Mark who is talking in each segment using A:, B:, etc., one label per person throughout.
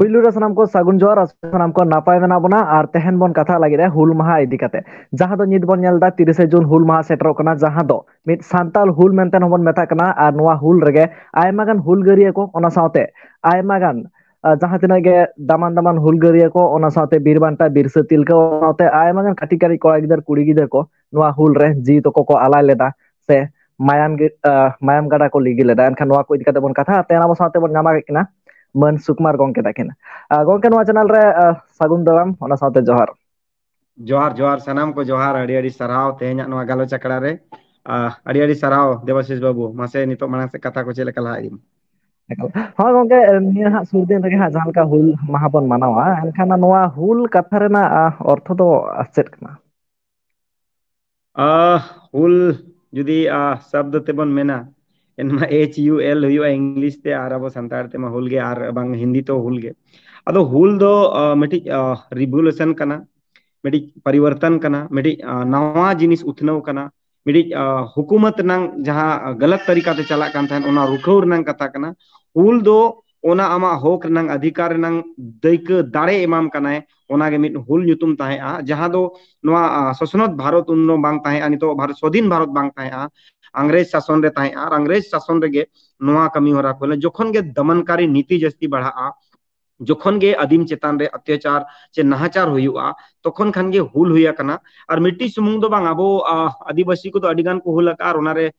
A: ᱯᱩᱭᱞᱩ ᱨᱮ ᱥᱟᱱᱟᱢ ᱠᱚ ᱥᱟᱹᱜᱩᱱ ᱡᱚᱦᱟᱨ ᱥᱟᱱᱟᱢ ᱠᱚ ᱱᱟᱯᱟᱭ ᱢᱮᱱᱟᱜ ᱵᱚᱱᱟ ᱟᱨ ᱛᱮᱦᱮᱧ ᱵᱚᱱ ᱠᱟᱛᱷᱟ ᱞᱟᱹᱜᱤᱫ ᱦᱩᱞ ᱢᱟᱦᱟ ᱤᱫᱤ ᱠᱟᱛᱮ ᱡᱟᱦᱟᱸ ᱫᱚ ᱱᱤᱛ ᱵᱚᱱ ᱧᱮᱞ ᱮᱫᱟ ᱛᱤᱨᱤᱥᱮ ᱡᱩᱱ ᱦᱩᱞ ᱢᱟᱦᱟ ᱥᱮᱴᱮᱨᱚᱜ ᱠᱟᱱᱟ ᱡᱟᱦᱟᱸ ᱫᱚ ᱢᱤᱫ ᱥᱟᱱᱛᱟᱞ ᱦᱩᱞ ᱢᱮᱱᱛᱮ ᱦᱚᱸᱵᱚᱱ ᱢᱮᱛᱟᱜ ᱠᱟᱱᱟ ᱟᱨ ᱱᱚᱣᱟ ᱦᱩᱞ ᱨᱮᱜᱮ ᱟᱭᱢᱟ ᱜᱟᱱ ᱦᱩᱞᱜᱟᱹᱨᱤᱭᱟᱹ ᱠᱚ ᱚᱱᱟ ᱥᱟᱶᱛᱮ ᱟᱭᱢᱟ ᱜᱟᱱ ᱡᱟᱦᱟᱸ ᱛᱤᱱᱟᱹᱜ ᱜᱮ ᱫᱟᱢᱟᱱ ᱫᱟᱢᱟᱱ ᱦᱩᱞᱜᱟᱹᱨᱤᱭᱟᱹ ᱠᱚ ᱚᱱᱟ ᱥᱟᱶᱛᱮ ᱵᱤᱨᱵᱟᱱᱴᱟ ᱵᱤᱨᱥᱟᱹ ᱛᱤᱞᱠᱟᱹ ᱥᱟᱶᱛᱮ ᱟᱭᱢᱟ ᱜᱟᱱ ᱠᱟᱹᱴᱤᱡ ᱠᱟᱹᱴᱤᱡ ᱠᱚᱲᱟ ᱜᱤᱫᱟᱹᱨ ᱠᱩᱲᱤ ᱜᱤᱫᱟᱹᱨ ᱠᱚ ᱱᱚᱣᱟ ᱦᱩᱞ ᱨᱮ ᱡᱤᱣᱤ ᱛᱟᱠᱚ ᱠᱚ ᱟᱞᱟᱭ ᱞᱮᱫᱟ ᱥᱮ ᱢᱟᱭᱟᱢ ᱢᱟᱭᱟᱢ ᱜᱟᱰᱟ ᱠᱚ ᱞᱤᱜᱤ ᱞᱮᱫᱟ ᱮᱱᱠᱷᱟᱱ ᱱᱚᱣᱟ ᱠᱚ ᱤᱫᱤ ᱠᱟᱛᱮ ᱵᱚᱱ ᱠᱟᱛᱷᱟ ᱛᱮ ᱟᱵᱚ ᱥᱟᱶᱛᱮ ᱵᱚᱱ ᱧᱟᱢ ᱠᱮᱫ ᱠᱤᱱᱟ ᱢᱟᱹᱱ ᱥᱩᱠᱢᱟᱨ ᱜᱚᱝᱠᱮ ᱛᱟᱹᱠᱤᱱ ᱜᱚᱝᱠᱮ ᱱᱚᱣᱟ ᱪᱮᱱᱮᱞ ᱨᱮ ᱥᱟᱹᱜᱩᱱ ᱫᱟᱨᱟᱢ ᱚᱱᱟ ᱥᱟᱶᱛᱮ ᱡᱚᱦᱟᱨ
B: ᱡᱚᱦᱟᱨ ᱡᱚᱦᱟᱨ ᱥᱟᱱᱟᱢ ᱠᱚ ᱡᱚᱦᱟᱨ ᱟᱹᱰᱤ ᱟᱹᱰᱤ ᱥᱟᱨᱦᱟᱣ ᱛᱮᱦᱮᱧᱟᱜ ᱱᱚᱣᱟ ᱜᱟᱞᱚᱪ ᱟᱠᱷᱲᱟ ᱨᱮ ᱟᱹᱰᱤ ᱟᱹᱰᱤ ᱥᱟᱨᱦᱟᱣ ᱫᱮᱵᱟᱥᱤᱥ ᱵᱟᱹᱵᱩ ᱢᱟᱥᱮ ᱱᱤᱛᱚᱜ ᱢᱟᱲᱟᱝ ᱥᱮᱫ ᱠᱟᱛᱷᱟ ᱠᱚ ᱪᱮᱫ ᱞᱮᱠᱟ ᱞᱟᱦᱟ ᱤᱫᱤᱢ
A: ᱦᱚᱸ ᱜᱚᱝᱠᱮ ᱱᱤᱭᱟᱹ ᱦᱟᱸᱜ ᱥᱩᱨ ᱫᱤᱱ ᱨᱮᱜᱮ ᱦᱟᱸᱜ ᱡᱟᱦᱟᱸ ᱞᱮᱠᱟ ᱦᱩᱞ ᱢᱟᱦᱟ ᱵᱚᱱ ᱢᱟᱱᱟᱣᱟ ᱮᱱᱠᱷᱟᱱ ᱱᱚᱣᱟ ᱦᱩᱞ ᱠᱟᱛᱷᱟ ᱨᱮᱱᱟᱜ ᱚᱨᱛᱷᱚ ᱫᱚ ᱪᱮᱫ ᱠᱟᱱᱟ
B: ᱦᱩᱞ ᱡᱩᱫᱤ ᱥᱚᱵᱽᱫ ᱛᱮᱵᱚᱱ ᱢᱮᱱᱟ एच यू एल हुई इंग्लिश हिंदी तो हूल गे अब हुल दो मिटी रिवोल्यूशन कना मिटी परिवर्तन नवा जिनिस उठनो हुकूमत नंग गलत तरीका ते चला कान कथा हूल हुल अधिकार दैक दाड़े इमाम कना है ओना भारत उन्नो बांग भारत स्वाधीन भारत बांग अंग्रेज शासन रे ताहे आर अंग्रेज शासन रे नुआ कमी होरा कोले जोखन के दमनकारी नीति जस्ती बढ़ा आ ᱡᱚᱠᱷᱚᱱ ᱜᱮ ᱟᱹᱫᱤᱢ ᱪᱮᱛᱟᱱ ᱨᱮ ᱚᱛᱭᱟᱪᱟᱨ ᱥᱮ ᱱᱟᱦᱟᱪᱟᱨ ᱦᱩᱭᱩᱜᱼᱟ ᱛᱚᱠᱷᱚᱱ ᱠᱷᱟᱱ ᱜᱮ ᱦᱩᱞ ᱦᱩᱭ ᱟᱠᱟᱱᱟ ᱟᱨ ᱢᱤᱫᱴᱤᱡ ᱥᱩᱢᱩᱝ ᱫᱚ ᱵᱟᱝ ᱟᱵᱚ ᱟᱹᱫᱤᱵᱟᱹᱥᱤ ᱠᱚᱫᱚ ᱟᱹᱰᱤ ᱜᱟᱱ ᱠᱚ ᱦᱩᱞ ᱟᱠᱟᱜᱼᱟ ᱟᱨ ᱚᱱᱟᱨᱮ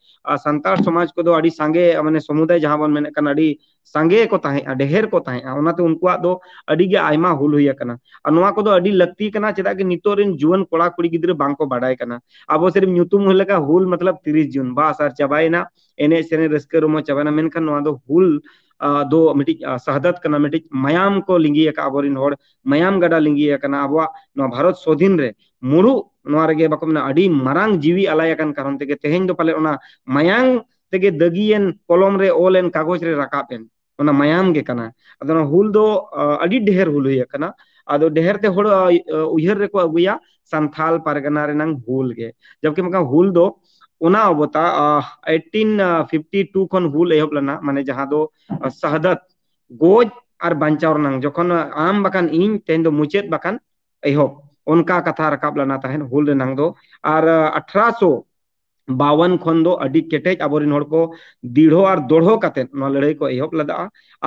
B: ᱥᱟᱱᱛᱟᱲ ᱥᱚᱢᱟᱡᱽ ᱠᱚᱫᱚ ᱟᱹᱰᱤ ᱥᱟᱸᱜᱮ ᱢᱟᱱᱮ ᱥᱚᱢᱩᱫᱟᱭ ᱡᱟᱦᱟᱸ ᱵᱚᱱ ᱢᱮᱱᱮᱫ ᱠᱟᱱ ᱟᱹᱰᱤ ᱥᱟᱸᱜᱮ ᱠᱚ ᱛᱟᱦᱮᱸᱜᱼᱟ ᱰᱷᱮᱨ ᱠᱚ ᱛᱟᱦᱮᱸᱜᱼᱟ ᱚᱱᱟᱛᱮ ᱩᱱᱠᱩᱣᱟᱜ ᱫᱚ ᱟᱹᱰᱤᱜᱮ ᱟᱭᱢᱟ ᱦᱩᱞ ᱦᱩᱭ ᱟᱠᱟᱱᱟ ᱟᱨ ᱱᱚᱣᱟ ᱠᱚᱫᱚ ᱟᱹᱰᱤ ᱞᱟᱹᱠᱛᱤ ᱠᱟᱱᱟ ᱪᱮᱫᱟᱜ ᱜᱮ ᱱᱤᱛᱚᱜ ᱨᱮᱱ ᱡᱩᱣᱟᱹᱱ ᱠᱚᱲᱟ ᱠᱩᱲᱤ ᱜᱤᱫᱽᱨᱟᱹ ᱵᱟᱝ ᱠᱚ ᱵᱟᱰᱟᱭ ᱠᱟᱱᱟ ᱟᱵᱚ ᱥᱮᱨᱮᱯ ᱧᱩᱛᱩᱢ ᱦᱩᱭ ᱞᱮᱠᱟ ᱦᱩᱞ ᱢᱚᱛᱞᱚᱵ ᱛᱤᱨᱤᱥ ᱡᱩᱱ ᱵᱟᱥ ᱟᱨ ᱪᱟᱵᱟᱭᱮᱱᱟ ᱮᱱᱮᱡ ᱥᱮᱨᱮᱧ ᱨᱟᱹᱥᱠᱟᱹ ᱨᱚᱢᱚᱡ ᱪᱟᱵᱟᱭᱮᱱᱟ ᱢᱮᱱᱠᱷᱟᱱ ᱱᱚᱣᱟ ᱫᱚ ᱦᱩᱞ दो मिट्टी शहादत करना मिट्टी मयाम को लिंगी आबोरिन होड़ मयाम गड़ा लिंगी अब भारत स्वाधीन रे मुरु ᱱᱚᱣᱟᱨᱮᱜᱮ ᱵᱟᱠᱚ ᱢᱮᱱᱟ ᱟᱹᱰᱤ ᱢᱟᱨᱟᱝ ᱡᱤᱣᱤ ᱟᱞᱟᱭ ᱟᱠᱟᱱ ᱠᱟᱨᱚᱱ ᱛᱮᱜᱮ ᱛᱮᱦᱮᱧ ᱫᱚ ᱯᱟᱞᱮ ᱚᱱᱟ ᱢᱟᱭᱟᱝ ᱛᱮᱜᱮ ᱫᱟᱹᱜᱤᱭᱮᱱ ᱠᱚᱞᱚᱢ ᱨᱮ ᱚᱞᱮᱱ ᱠᱟᱜᱚᱡᱽ ᱨᱮ ᱨᱟᱠᱟᱵ ᱮᱱ ᱚᱱᱟ ᱢᱟᱭᱟᱢ ᱜᱮ ᱠᱟᱱᱟ ᱟᱫᱚ ᱚᱱᱟ ᱦᱩᱞ ᱫᱚ ᱟᱹᱰᱤ ᱰᱷᱮᱨ ᱦᱩᱞ ᱦᱩᱭ ᱟᱠᱟᱱᱟ ᱟᱫᱚ ᱰᱷᱮᱨ ᱛᱮ ᱦᱚᱲ ᱩᱭᱦᱟᱹᱨ ᱨᱮᱠᱚ ᱟᱹᱜᱩᱭᱟ ᱥᱟᱱᱛᱷᱟᱞ ᱯᱟᱨᱜᱟᱱᱟ ᱨᱮᱱᱟᱝ ᱦᱩᱞ ᱜᱮ ᱡᱚᱵᱠᱤ ᱢᱮᱱᱠᱷᱟᱱ ᱦᱩᱞ ᱫᱚ ओना अबता एटीन फिफ्टी टू खन हुल एहब लेना माने जहां दो सहदत गोज आर बांचावर नंग आम बकान इन तेन दो मुचेत एहब उनका कथा रकाब लना ताहन हुल नंग दो आर 1852 खन दो अडी केटेज को दीढ़ो और दोढ़ो कते लड़ाई को एहब लदा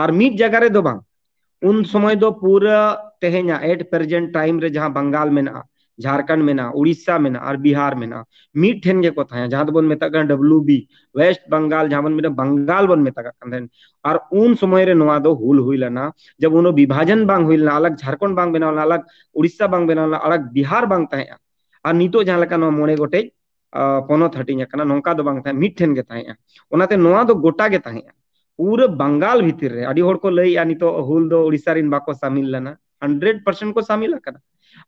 B: आर मीट जगह रे दो बांग उन समय दो पूरा तेहेना एट प्रेजेंट टाइम रे जहां बंगाल में ना झारखंड में ना उड़ीसा में ना और बिहार में ना मीट ठेन के कथा जहां बन मेता डब्ल्यू बी वेस्ट बंगाल जहां बन मेरा बंगाल बन मेता और उन समय रे नोआ दो हुल हुई ना जब उन विभाजन बांग हुई ना अलग झारखंड बांग बना अलग उड़ीसा बांग बना अलग बिहार बांग ताया और नितो जहां लका नो मोड़े गोटे पनत हटिंग नौका बांग था मीट ठेन के तहते तो ओनाते दो गोटा के ताया पूरे बंगाल भीतर रे अड़ी होड़ को लई या नितो हुल दो उड़ीसा रिन बाको शामिल लेना 100% को शामिल करना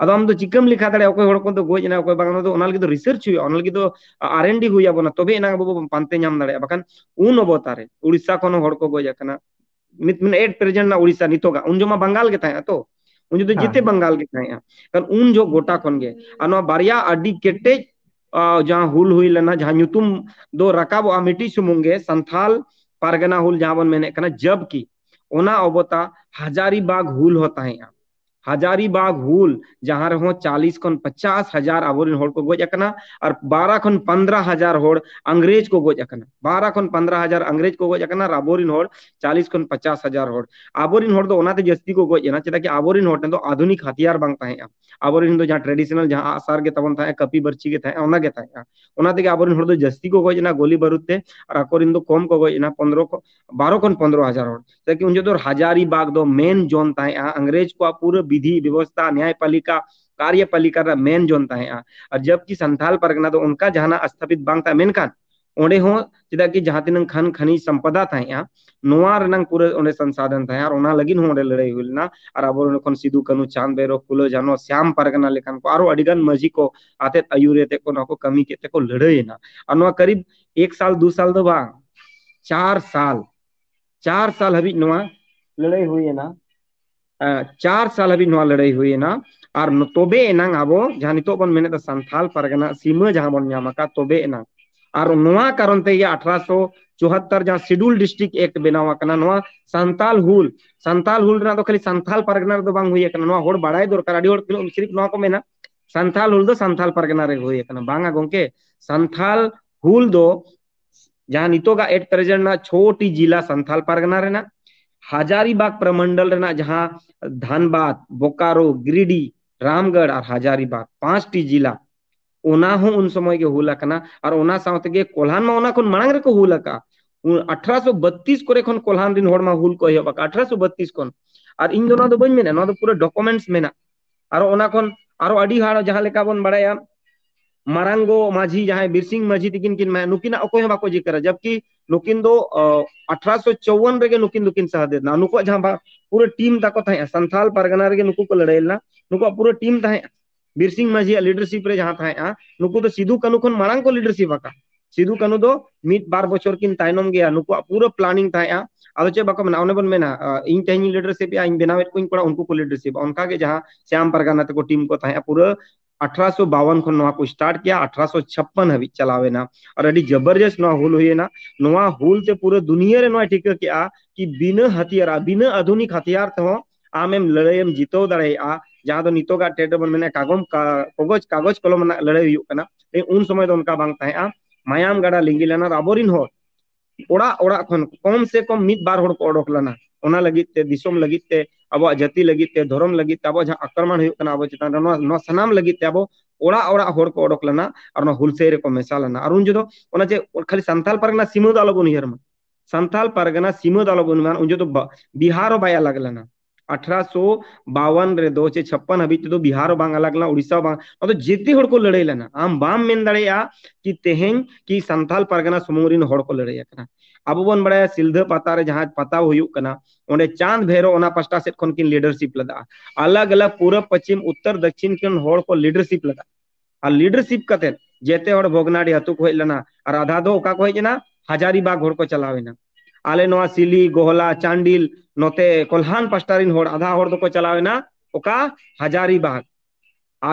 B: अदम चिकम लिखा दाक गजना तो रिसर्च आर एन डी होना तब पानते दाखान उन अवतारे उड़ीसा को गजना एट प्रेजेंट ना उड़ीसा नित उन जो बंगाल के तो उन जो जिते बंगाल के उन जो गोटा को बारेटे जहां हूल हुई लेना जहां दो रकाब मिट्टी सुमुंगे संथाल पारगना हूल जहां बन जबकि अवता हजारी बाग हूल होता है हजारीबाग ᱦᱩᱞ जहाँ ᱨᱮᱦᱚᱸ चालीस ᱠᱷᱚᱱ ᱯᱚᱪᱟᱥ ᱦᱟᱡᱟᱨ ᱟᱵᱚᱨᱮᱱ ᱦᱚᱲ को गोज अकना और बारह खन पंद्रह हजार ᱦᱚᱲ अंग्रेज को गोज अकना बारह खन पंद्रह हजार अंग्रेज को गोज अकना आबोरिन चालीस खन पचास हजार हर आबोरिन हर ओनाते तो जस्ती को गजना चेदा कि अब तो आधुनिक हथियार बांग ताहेया आबोरिन ट्रेडिशनल जहाँ आसार के तबन थाए कपी बर्ची के अब ओना के ओनाते तो जस्ती को गजना गोली बारूद ते और आकोरिन कम को गजना 15 को 12 खन 15000 हर ताकि उन जो हजार बाग दो मेन जोन अंग्रेज को पूरे विधि व्यवस्था न्यायपालिका कार्यपालिका का मेन जोन था यहाँ और जबकि संथाल परगना तो उनका जहां स्थापित बांग था खान ओडे हो चेदा की जहां तीन खन खनिज संपदा था यहाँ नोआ रनंग पूरे ओडे संसाधन था और ओना लगिन हो लड़ाई हुई ना और अब ओडे सिद्धू कनु चांद बेरो कुलो जानो श्याम परगना लेखान को आरो अडिगन मजी को आते अयूरे को ना को कमी के को लड़ाई ना और करीब एक साल दो साल तो बा चार साल चार साल हबी नोआ लड़ाई हुई है ना चार साल हबी लड़ाई हुई ना और तबे एना अब जहाँ नित बन मेने सानथाल परगना सीमा जहाँ बन तबे एना और कारण अठारह सौ चौहत्तर जहाँ शिड्यूल डिस्ट्रिक्ट एक्ट बनावना सानताल हुल सानताल हुल ना तो खाली सानताल परगना दो तो बांग हुई करना होड़ बड़ाई दरकार सिर्फ ना को मेना सानताल हुल दो सानताल परगना रे हुई करना बांगा गोंके सानताल हुल दो जहाँ नितोगा एट प्रेजेंट ना छोटी जिला सानताल परगना रेना हजारीबाग प्रमंडल रहना जहाँ धनबाद बोकारो गिरिडी रामगढ़ और हजारीबाग पांच टी जिला ओना हो उन समय के हुला और ओना कोल्हान में ओना खुन मांग रे को का अठारह सौ बत्तीस को कोल्हान होड़ में हुल को ही अठारह सौ बत्तीस और इन दोनों दो बन में ना तो पूरा डॉक्यूमेंट्स में ना और ओना खुन और अड़ी हाड़ जहां लेका बन बड़ा मारांगो माझी जहां बीर माझी तकिन किन मैं नुकिन अको बाको जबकि नुकिन दो अठारह चौवन रे नुकिन दुकिन ना पूरा टीम ताको था संथाल परगना रे नुकु को लड़ाई लेना पूरा टीम था बीर सिंह माझी लीडरशिप रे जहां था हाँ। तो सिद्धू कानू खन मारांग को लीडरशिप आका सिद्धू कानू दो मीट बार बचर किन तायनम गया नुकु पूरा प्लानिंग था ᱟᱫᱚ ᱪᱮᱫ मना ᱢᱮᱱᱟ ᱚᱱᱮ ᱵᱚᱱ ᱢᱮᱱᱟ ᱤᱧ ᱛᱮᱦᱮᱧ ᱞᱤᱰᱟᱨᱥᱤᱯ ᱤᱧ पड़ा उनको को लीडरशिप उनका के जहां श्याम ᱥᱭᱟᱢ तक ᱛᱮᱠᱚ ᱴᱤᱢ ᱠᱚ ᱛᱟᱦᱮᱸᱜᱼᱟ અઢારસો ખોન નવા કો સ્ટાર્ટ કિયા અઢારસો છપ્પન હવી ચલાવે ના और अभी जबरदस्त ना हुल हुए ना नवा हुल से पूरे दुनिया रे नवा ठीक किया कि बिना हथियार बिना आधुनिक हथियार तो आम एम लड़ाई एम जीतो दाड़े आ जहां तो का टेट बन मैंने कागम कागज कागज कलम लड़ाई हुई करना उन समय तो उनका बांग था मायाम गाड़ा लिंगी लेना और हो ओड़ा ओड़ा खन कम से कम मित बार होड़ ओडोक लेना ᱚᱱᱟ ᱞᱟᱹᱜᱤᱫ ᱛᱮ ᱫᱤᱥᱚᱢ ᱞᱟᱹᱜᱤᱫ ᱛᱮ ᱟᱵᱚᱣᱟᱜ ᱡᱟᱹᱛᱤ ᱞᱟᱹᱜᱤᱫ ᱛᱮ ᱫᱷᱚᱨᱚᱢ ᱞᱟᱹᱜᱤᱫ ᱛᱮ ᱟᱵᱚᱣᱟᱜ ᱡᱟᱦᱟᱸ ᱟᱠᱨᱚᱢᱚᱱ ᱦᱩᱭᱩᱜ ᱠᱟᱱᱟ ᱟᱵᱚ ᱪᱮᱛᱟᱱ ᱨᱮ ᱱᱚᱣᱟ ᱱᱚᱣᱟ ᱥᱟᱱᱟᱢ ᱞᱟᱹᱜᱤᱫ ᱛᱮ ᱟᱵᱚ ᱚᱲᱟᱜ ᱚᱲᱟᱜ ᱦᱚᱲ ᱠᱚ ᱚᱰᱚᱠ ᱞᱮᱱᱟ ᱟᱨ ᱚᱱᱟ ᱦᱩᱞᱥᱟᱹᱭ ᱨᱮᱠᱚ ᱢᱮᱥᱟ ᱞᱮᱱᱟ ᱟᱨ ᱩᱱ ᱡᱚᱫᱚ ᱚᱱᱟ ᱡᱮ ᱠᱷᱟᱹᱞᱤ ᱥᱟᱱᱛᱟᱞ ᱯᱟᱨᱜᱟᱱᱟ ᱥᱤᱢᱟᱹ ᱫᱚ ᱟᱞᱚᱵᱚᱱ ᱩᱭᱦᱟᱹᱨ ᱢᱟ ᱥᱟᱱᱛᱟᱞ ᱯᱟᱨᱜᱟᱱᱟ ᱥᱤᱢᱟᱹ ᱫᱚ ᱟᱞᱚᱵᱚᱱ ᱢᱟ ᱩᱱ ᱡᱚᱫᱚ ᱵᱤᱦᱟᱨ ᱦᱚᱸ ᱵᱟᱭ ᱟᱞᱟᱜ ᱞᱮᱱᱟ અઢારસો सौ बावन દો છે છપ્પન હબી તો બિહાર બાંગ્લાગલા ઉડીસા બાંગ आम જેતે હડકો લડાઈ લેના આમ બામ મેન દળેયા अब बन बड़ा सिलध पाता जहां पता होना चांद भैरव ओना पास्टा सेट लीडरशिप लदा अलग अलग पूरब पश्चिम उत्तर दक्षिण किन को लीडरशिप लदा और लीडरशिप कते जेते भोगनाडी हतु को हेलना और आधा दो ओका को हजारीबाग को चलावेना ᱟᱞᱮ ᱱᱚᱣᱟ ᱥᱤᱞᱤ ᱜᱚᱦᱞᱟ ᱪᱟᱱᱰᱤᱞ ᱱᱚᱛᱮ ᱠᱚᱞᱦᱟᱱ ᱯᱟᱥᱴᱟ ᱨᱤᱱ ᱦᱚᱲ ᱟᱫᱷᱟ ᱦᱚᱲ ᱫᱚᱠᱚ ᱪᱟᱞᱟᱣᱮᱱᱟ ᱚᱠᱟ ᱦᱟᱡᱟᱨᱤ ᱵᱟᱜᱽ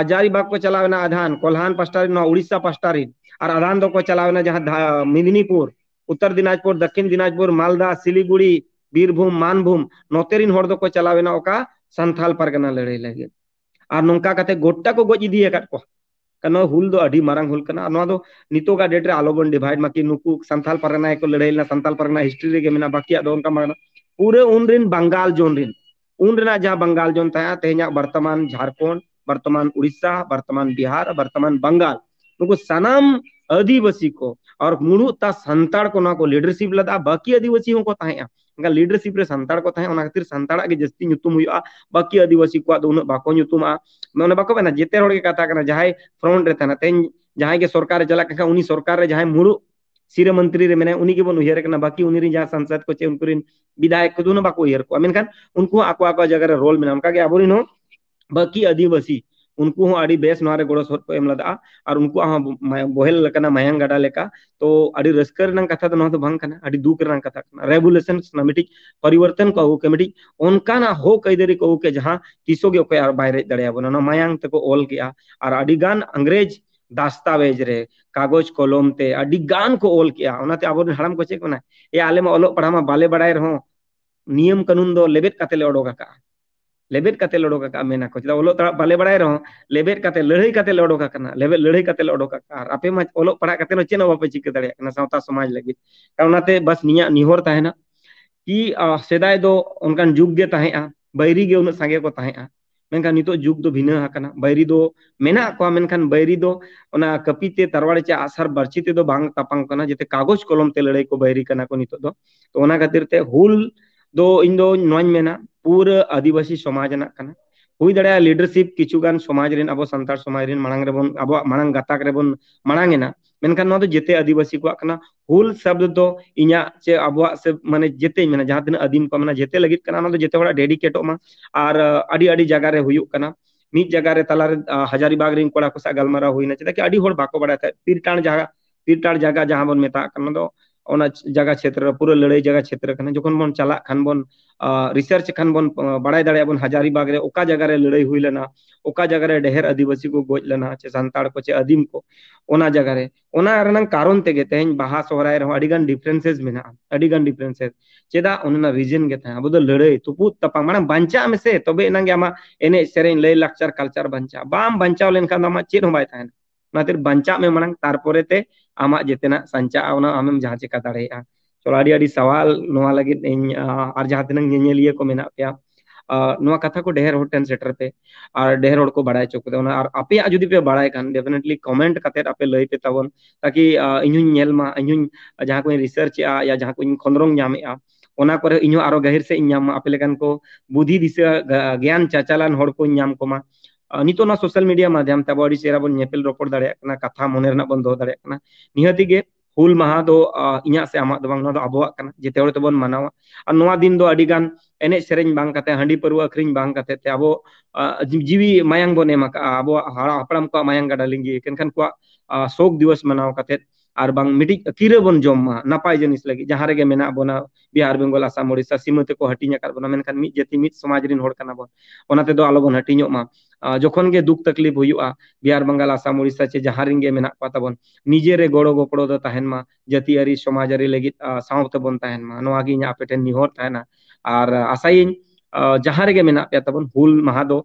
B: ᱦᱟᱡᱟᱨᱤ ᱵᱟᱜᱽ ᱠᱚ ᱪᱟᱞᱟᱣᱮᱱᱟ ᱟᱫᱷᱟᱱ ᱠᱚᱞᱦᱟᱱ ᱯᱟᱥᱴᱟ ᱨᱤᱱ ᱱᱚᱣᱟ ᱩᱲᱤᱥᱥᱟ ᱯᱟᱥᱴᱟ ᱨᱤᱱ ᱟᱨ आदान दो को चलावना जहां मिदनीपुर उत्तर दिनाजपुर दक्षिण दिनाजपुर मालदा सिलीगुड़ी बीरभूम मानभूम नोतेरिन हर दो को चलावना ओका संथाल परगना लड़ाई लगे और नोका कते गोटा को गज इदिए काट को ᱠᱟᱱᱟ ᱦᱩᱞ ᱫᱚ ᱟᱹᱰᱤ ᱢᱟᱨᱟᱝ ᱦᱩᱞ ᱠᱟᱱᱟ ᱱᱚᱣᱟ ᱫᱚ ᱱᱤᱛᱚᱜᱟᱜ ᱰᱮᱴ ᱨᱮ ᱟᱞᱚᱵᱚᱱ ᱰᱤᱵᱷᱟᱭᱤᱰ ᱢᱟᱠᱤ ᱱᱩᱠᱩ ᱥᱟᱱᱛᱟᱞ ᱯᱟᱨᱜᱟᱱᱟ ᱠᱚ ᱞᱟᱹᱲᱦᱟᱹᱭ ᱞᱮᱱᱟ ᱥᱟᱱᱛᱟᱞ ᱯᱟᱨᱜᱟᱱᱟ ᱦᱤᱥᱴᱨᱤ ᱨᱮᱜᱮ ᱢᱮᱱᱟᱜᱼᱟ ᱵᱟᱹᱠᱤᱭᱟᱜ ᱫᱚ ᱚᱱᱠᱟ ᱵᱟᱝ ᱯᱩᱨᱟᱹ ᱩᱱᱨᱮᱱ ᱵᱟᱝᱜᱟᱞ ᱡᱚᱱ ᱨᱮᱱ उन जहाँ बंगाल जोन था तेना वर्तमान झारखंड वर्तमान उड़ीसा वर्तमान बिहार वर्तमान बंगाल नुकु सनाम आदिवासी को और मुड़ुता संताड़ को ना को लीडरशिप लदा बाकी आदिवासियों को ताया लीडरशिप सान खातिर सानी जस्ती बाकी आदिवासी को बना जेते जहां फ्रंट रहे तेन सरकार चलना सरकार मुड़ सिर मंत्री रे मैंने उहर बाकी सांसद को विधायक को दोनों उनको जगह रोल मिला उनका के बाकी आदिवासी उनको आड़ी बेस नारे गोड़ा सोर पे एमला और उनको हा बोहेल लकना मयंग गाडा लेका तो आड़ी रस्कर नंग कथा तो नहा तो भंग कना आड़ी दुख रंग कथा कना रेवोल्यूशन ना मिटिक परिवर्तन को को मिटिक उनका ना हो कई देरी को के जहां तीसो के ओके बाहर दड़े आबो ना मयंग तको ओल किया और आड़ी गान अंग्रेज दस्तावेज रे कागज कलम ते आड़ी गान को ओल किया उनाते आबो हड़म को चेक बना ए आलेम ओलो पढ़ामा बाले बड़ाए रहो नियम कानून दो लेबेत काते ले ओडो लेबेद कते लड़ोका का मेना को जदा ओलोक तड़ा बाले बड़ाय रहो लेबेद कते लड़ई कते लड़ोका कना लेबेद लड़ई कते लड़ोका का आपे मा ओलोक पड़ा कते नो चेना बापे चिक दड़े कना सावता समाज लगे कावनाते बस निया निहोर ताहे ना कि सेदाय दो उनकन जुग गे ताहे आ बैरी गे उन संगे को ताहे आ मेनका नितो जुग दो भिन हाकना बैरी दो मेना को मेनकन बैरी दो ओना कपीते तरवाड़े चे आसर बरचीते दो बांग तपांग कना जते कागज कलम ते लड़ई को बैरी कना को नितो दो तो ओना खातिर ते हुल दो इन दो नोइन मेना पूरा आदिवासी समाज हो लीडरशिप किचुगान समाज अब समाज मांग रेबन मांग गातक मांगेना मेखान आदिवासी को हूल शब्द तो इन चे अब से मैं जेते जहां तीन आदिम को जेते जेते डेडिकेट और जगार मीट जगार तलारे हजारीबाग रिंग कड़ा को सा गलमारा होना चेदा कि बाड़ा पीरटाण जगह पीरटाण जगह जहां बन मत ᱚᱱᱟ ᱡᱟᱜᱟ ᱪᱷᱮᱛᱨᱚ ᱯᱩᱨᱟᱹ ᱞᱟᱹᱲᱟᱹᱭ ᱡᱟᱜᱟ ᱪᱷᱮᱛᱨᱚ ᱠᱟᱱᱟ ᱡᱚᱠᱷᱚᱱ ᱵᱚᱱ ᱪᱟᱞᱟᱜ ᱠᱷᱟᱱ ᱵᱚᱱ ᱨᱤᱥᱟᱨᱪ ᱠᱷᱟᱱ ᱵᱚᱱ ᱵᱟᱲᱟᱭ ᱫᱟᱲᱮᱭᱟᱜ ᱵᱚᱱ ᱦᱟᱡᱟᱨᱤ ᱵᱟᱜᱽ ᱨᱮ ᱚᱠᱟ ᱡᱟᱜᱟ ᱨᱮ ᱞᱟᱹᱲᱟᱹᱭ ᱦᱩᱭ ᱞᱮᱱᱟ ᱚᱠᱟ ᱡᱟᱜᱟ ᱨᱮ ᱰᱷᱮᱨ ᱟᱹᱫᱤᱵᱟᱹᱥᱤ ᱠᱚ ᱜᱚᱡ ᱞᱮᱱᱟ ᱪᱮ ᱥᱟᱱᱛᱟᱲ ᱠᱚ ᱪᱮ ᱟᱹᱫᱤᱢ ᱠᱚ ᱚᱱᱟ ᱡᱟᱜᱟ ᱨᱮ ᱚᱱᱟ ᱨᱮᱱᱟᱜ ᱠᱟᱨᱚᱱ ᱛᱮᱜᱮ ᱛᱮᱦᱮᱧ ᱵᱟᱦᱟ ᱥᱚᱦᱨᱟᱭ ᱨᱮᱦᱚᱸ ᱟᱹᱰᱤ ᱜᱟᱱ ᱰᱤᱯᱷᱟᱨᱮᱱᱥᱮᱥ ᱢᱮᱱᱟᱜᱼᱟ ᱟᱹᱰᱤ ᱜᱟᱱ ᱰᱤᱯᱷᱟᱨᱮᱱᱥᱮᱥ ᱪᱮᱫᱟᱜ ᱚᱱᱟ ᱨᱤᱡᱮᱱ ᱜᱮ ᱛᱟᱦᱮᱸ ᱟᱵᱚ ᱫᱚ ᱞᱟᱹᱲᱟᱹᱭ ᱛᱩᱯᱩᱫ ᱛᱟᱯᱟᱢ ᱢᱟᱲᱟᱝ ᱵᱟᱧᱪᱟᱜ ᱢᱮᱥᱮ ᱛᱚᱵᱮ ᱮᱱᱟᱝ ᱜᱮ ᱟᱢᱟᱜ ᱮᱱᱮᱡ ᱥᱮᱨᱮᱧ ᱞᱟᱹᱭ ᱞᱟᱠᱪᱟᱨ ᱠᱟᱞᱪᱟᱨ ᱵᱟᱧᱪᱟᱜᱼᱟ ᱵᱟᱢ ᱵᱟᱧᱪᱟᱣ ᱞᱮᱱᱠᱷᱟᱱ ᱫᱚ ᱟᱢᱟᱜ ᱪᱮᱫ ᱦᱚᱸ ᱵᱟᱭ ᱛᱟᱦᱮᱱᱟ ᱚᱱᱟᱛᱮ ᱵᱟᱧᱪᱟᱜ ᱢᱮ ᱢᱟᱲᱟᱝ ᱛᱟᱨᱯᱚᱨᱮ ᱛᱮ आम जेतना सांचा आम जहाँ चेका दाड़ा चलो सवाल नवा लगे और जहाँ तेनालीय को मना पे कथा को ढेर हटन सेटर पे और ढेर को बड़ा चौकते आपे जुदी पे बड़ा डेफिनेटली कमेंट करते आपे पे ताबन ताकि इनमा इन जहाँ को रिसार्च या जहाँ को खंदरंग ओना इन गहिर से आपे बुद्धि दिशा ज्ञान चाचालान को ᱱᱤᱛᱚᱜ ᱚᱱᱟ ᱥᱳᱥᱟᱞ ᱢᱤᱰᱤᱭᱟ ᱢᱟᱫᱽᱫᱷᱚᱢ ᱛᱮ ᱟᱵᱚ ᱟᱹᱰᱤ ᱪᱮᱦᱨᱟ ᱵᱚᱱ ᱧᱮᱯᱮᱞ ᱨᱚᱯᱚᱲ ᱫᱟᱲᱮᱭᱟᱜ ᱠᱟᱱᱟ ᱠᱟᱛᱷᱟ ᱢᱚᱱᱮ ᱨᱮᱱᱟᱜ ᱵᱚᱱ ᱫᱚᱦᱚ ᱫᱟᱲᱮᱭᱟᱜ ᱠᱟᱱᱟ ᱱᱤᱦᱟᱹᱛᱤ ᱜᱮ ᱦᱩᱞ ᱢᱟᱦᱟ ᱫᱚ ᱤᱧᱟᱹᱜ ᱥᱮ ᱟᱢᱟᱜ ᱫᱚ ᱵᱟᱝ ᱱᱚᱣᱟ ᱫᱚ ᱟᱵᱚᱣᱟᱜ ᱠᱟᱱᱟ ᱡᱮᱛᱮ ᱦᱚᱲ ᱛᱮᱵᱚᱱ ᱢᱟᱱᱟᱣᱟ ᱟᱨ ᱱᱚᱣᱟ ᱫᱤᱱ ᱫᱚ ᱟᱹᱰᱤ ᱜᱟᱱ ᱮᱱᱮᱡ ᱥᱮᱨᱮᱧ ᱵᱟᱝ ᱠᱟᱛᱮ ᱦᱟᱺᱰᱤ ᱯᱟᱹᱨᱣᱟᱹ ᱟᱹᱠᱷᱨᱤᱧ ᱵᱟᱝ ᱠᱟᱛᱮ ᱛᱮ ᱟᱵᱚ ᱡᱤᱣᱤ ᱢᱟᱭᱟᱝ ᱵᱚᱱ ᱮᱢ ᱟᱠᱟᱜᱼᱟ ᱟᱵᱚᱣᱟᱜ ᱦᱟᱲᱟᱢ ᱦᱟᱯᱲᱟᱢ ᱠᱚᱣᱟᱜ ᱢᱟᱭᱟᱝ ᱜᱟᱰᱟ ᱞᱤᱸᱜᱤ ᱮᱱᱠᱷᱟᱱ ᱠᱚᱣᱟᱜ ᱥᱳᱠ ᱫᱤᱵᱚᱥ ᱢᱟᱱᱟᱣ ᱠᱟᱛᱮ আরবাং মিটিক আকিরাবন জম্মা নাপাইজনিস লাগি জাহারেগে মেনাবনা বিআর বেঙ্গল আসাম ওড়িশা সিমন্তেক হটিঞা কারবনা মেনকান মি জেতি মিট সমাজরিন হড়কনা বন ওনাতে দো আলোবন হটিঞোমা যখনগে দুখ तकलीफ হইয়া বিআর বাংলা আসাম ওড়িশা চে জাহারিংগে মেনাক পাতা বন নিজেরে গড়ো গপড়ো দতাহেনমা জাতি আর সমাজর লাগি সাউত বনতাহেনমা নোআগি নাপেটে নিহর তাইনা আর আসাইং ᱡᱟᱦᱟᱸ ᱨᱮᱜᱮ ᱢᱮᱱᱟᱜ ᱯᱮᱭᱟ ᱛᱟᱵᱚᱱ ᱦᱩᱞ ᱢᱟᱦᱟ ᱫᱚ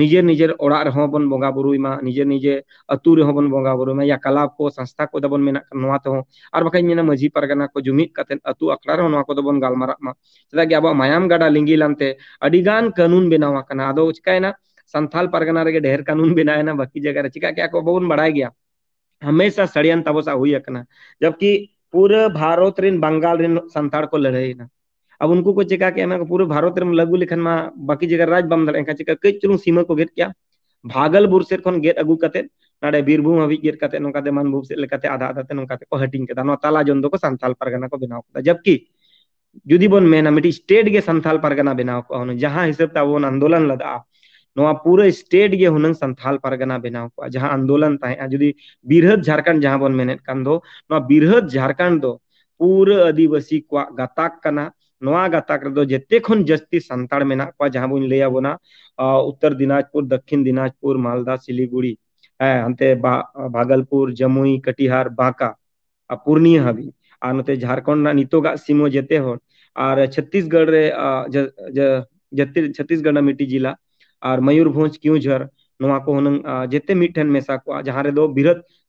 B: ᱱᱤᱡᱮᱨ ᱱᱤᱡᱮᱨ ᱚᱲᱟᱜ ᱨᱮᱦᱚᱸ ᱵᱚᱱ ᱵᱚᱸᱜᱟ ᱵᱩᱨᱩᱭ ᱢᱟ ᱱᱤᱡᱮᱨ ᱱᱤᱡᱮ ᱟᱹᱛᱩ ᱨᱮᱦᱚᱸ ᱵᱚᱱ ᱵᱚᱸᱜᱟ ᱵᱩᱨᱩᱭ ᱢᱟ ᱭᱟ ᱠᱞᱟᱵ ᱠᱚ ᱥᱚᱝᱥᱛᱷᱟ ᱠᱚ ᱛᱟᱵᱚᱱ ᱢᱮᱱᱟᱜ ᱠᱟᱱ ᱱᱚᱣᱟ ᱛᱮᱦᱚᱸ ᱟᱨ ᱵᱟᱠᱷᱟᱡ ᱢᱮᱱᱟ ᱢᱟᱹᱡᱷᱤ ᱯᱟᱨᱜᱟᱱᱟ ᱠᱚ ᱡᱩᱢᱤᱫ ᱠᱟᱛᱮ ᱟᱹᱛᱩ ᱟᱠᱷᱲᱟ ᱨᱮᱦᱚᱸ ᱱᱚᱣᱟ ᱠᱚᱫᱚ ᱵᱚᱱ ᱜᱟᱞᱢᱟᱨᱟᱜ ᱢᱟ ᱪᱮᱫᱟᱜ ᱜᱮ ᱟᱵᱚᱣᱟᱜ ᱢᱟᱭᱟᱢ ᱜᱟᱰᱟ ᱞᱤᱸᱜᱤ ᱞᱟᱱᱛᱮ ᱟᱹᱰᱤᱜᱟᱱ ᱠᱟᱹᱱᱩᱱ ᱵᱮᱱᱟᱣ ᱟᱠᱟᱱᱟ ᱟᱫᱚ ᱪᱤᱠᱟᱭᱱᱟ संथाल परगना रे ढेर कानून बनाए ना बाकी जगह रे चिका क्या को बबन बढ़ाया गया हमेशा षडयंत्र तबसा हुई अकना जबकि पूरे भारत रिन बंगाल रिन संथाल को लड़ाई ना अब उनको को चेका के एना पूरे भारत रे लघु लेखन मा बाकी जगह राज बम धरे का चेका के सीमा को गेट क्या भागलपुर से खन गेट अगु कते नाडे बीरभूम हवि गेट कते नका मानभूम से आधा आधा ते को हटिंग के दानो ताला जों को संथाल को बिना होता जबकि जुदि बन मेना मिटी स्टेट के संथाल परगना बनाव को हन हिसाब से वो आंदोलन लदा नोआ पूरे स्टेट के हुनन संथाल परगना बिना को जहां आंदोलन ता है जुदि बिरहत झारखंड जहां बन मेने कंदो झारखंड दो आदिवासी को गताक जतेखन जस्ती सानताड मेना को जहां बोन लिया बोना उत्तर दिनाजपुर दक्षिण दिनाजपुर मालदा सिलीगुड़ी है हंते भागलपुर जमुई कटिहार बांका पूर्णिया हबी आनते झारखंड ना नितोगा सीमो जेत और छत्तीसगढ़ रे छत्तीसगढ़ ना मिट्टी जिला और मयूरभंज क्यूंझर नोआ को हन जते मिठन मेसा को जहाँ रे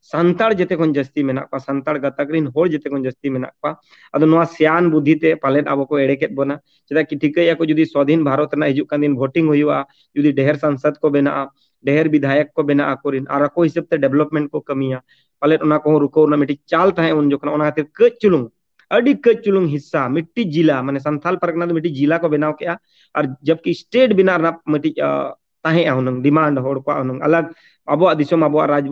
B: ᱥᱟᱱᱛᱟᱲ ᱡᱮᱛᱮ ᱠᱷᱚᱱ ᱡᱟᱹᱥᱛᱤ ᱢᱮᱱᱟᱜ ᱠᱚᱣᱟ ᱥᱟᱱᱛᱟᱲ ᱜᱟᱛᱟᱠ ᱨᱮᱱ ᱦᱚᱲ ᱡᱮᱛᱮ ᱠᱷᱚᱱ ᱡᱟᱹᱥᱛᱤ ᱢᱮᱱᱟᱜ ᱠᱚᱣᱟ ᱟᱫᱚ ᱱᱚᱣᱟ ᱥᱤᱭᱟᱱ ᱵᱩᱫᱷᱤᱛᱮ ᱯᱟᱞᱮᱫ ᱟᱵᱚ ᱠᱚ ᱮᱲᱮ ᱠᱮᱫ ᱵᱚᱱᱟ ᱪᱮᱫᱟᱜ ᱠᱤ ᱴᱷᱤᱠᱟᱹᱭᱟᱠᱚ ᱡᱩᱫᱤ ᱥᱟᱫᱷᱤᱱ ᱵᱷᱟᱨᱚᱛ ᱨᱮᱱᱟᱜ ᱦᱤᱡᱩᱜ ᱠᱟᱱ ᱫᱤᱱ ᱵᱷᱳᱴᱤᱝ ᱦᱩᱭᱩᱜᱼᱟ ᱡᱩᱫᱤ ᱰᱷᱮᱨ ᱥᱟᱝᱥᱚᱫ ᱠᱚ ᱵᱮᱱᱟᱜᱼᱟ ᱰᱷᱮᱨ विधायक को बना आकोरिन और आको हिसाब से डेवलपमेंट को कमिया पाले को रुको मिट्टी चाल तहे उन जखन ओना खातिर कज चुलुंग अड़ी कज चुलुंग हिस्सा मिट्टी जिला माने संथाल परगना तो मिट्टी जिला को बनाव के और जबकि स्टेट बिना मिट्टी डिमांड होड़ अलग अब दिसम अबो राज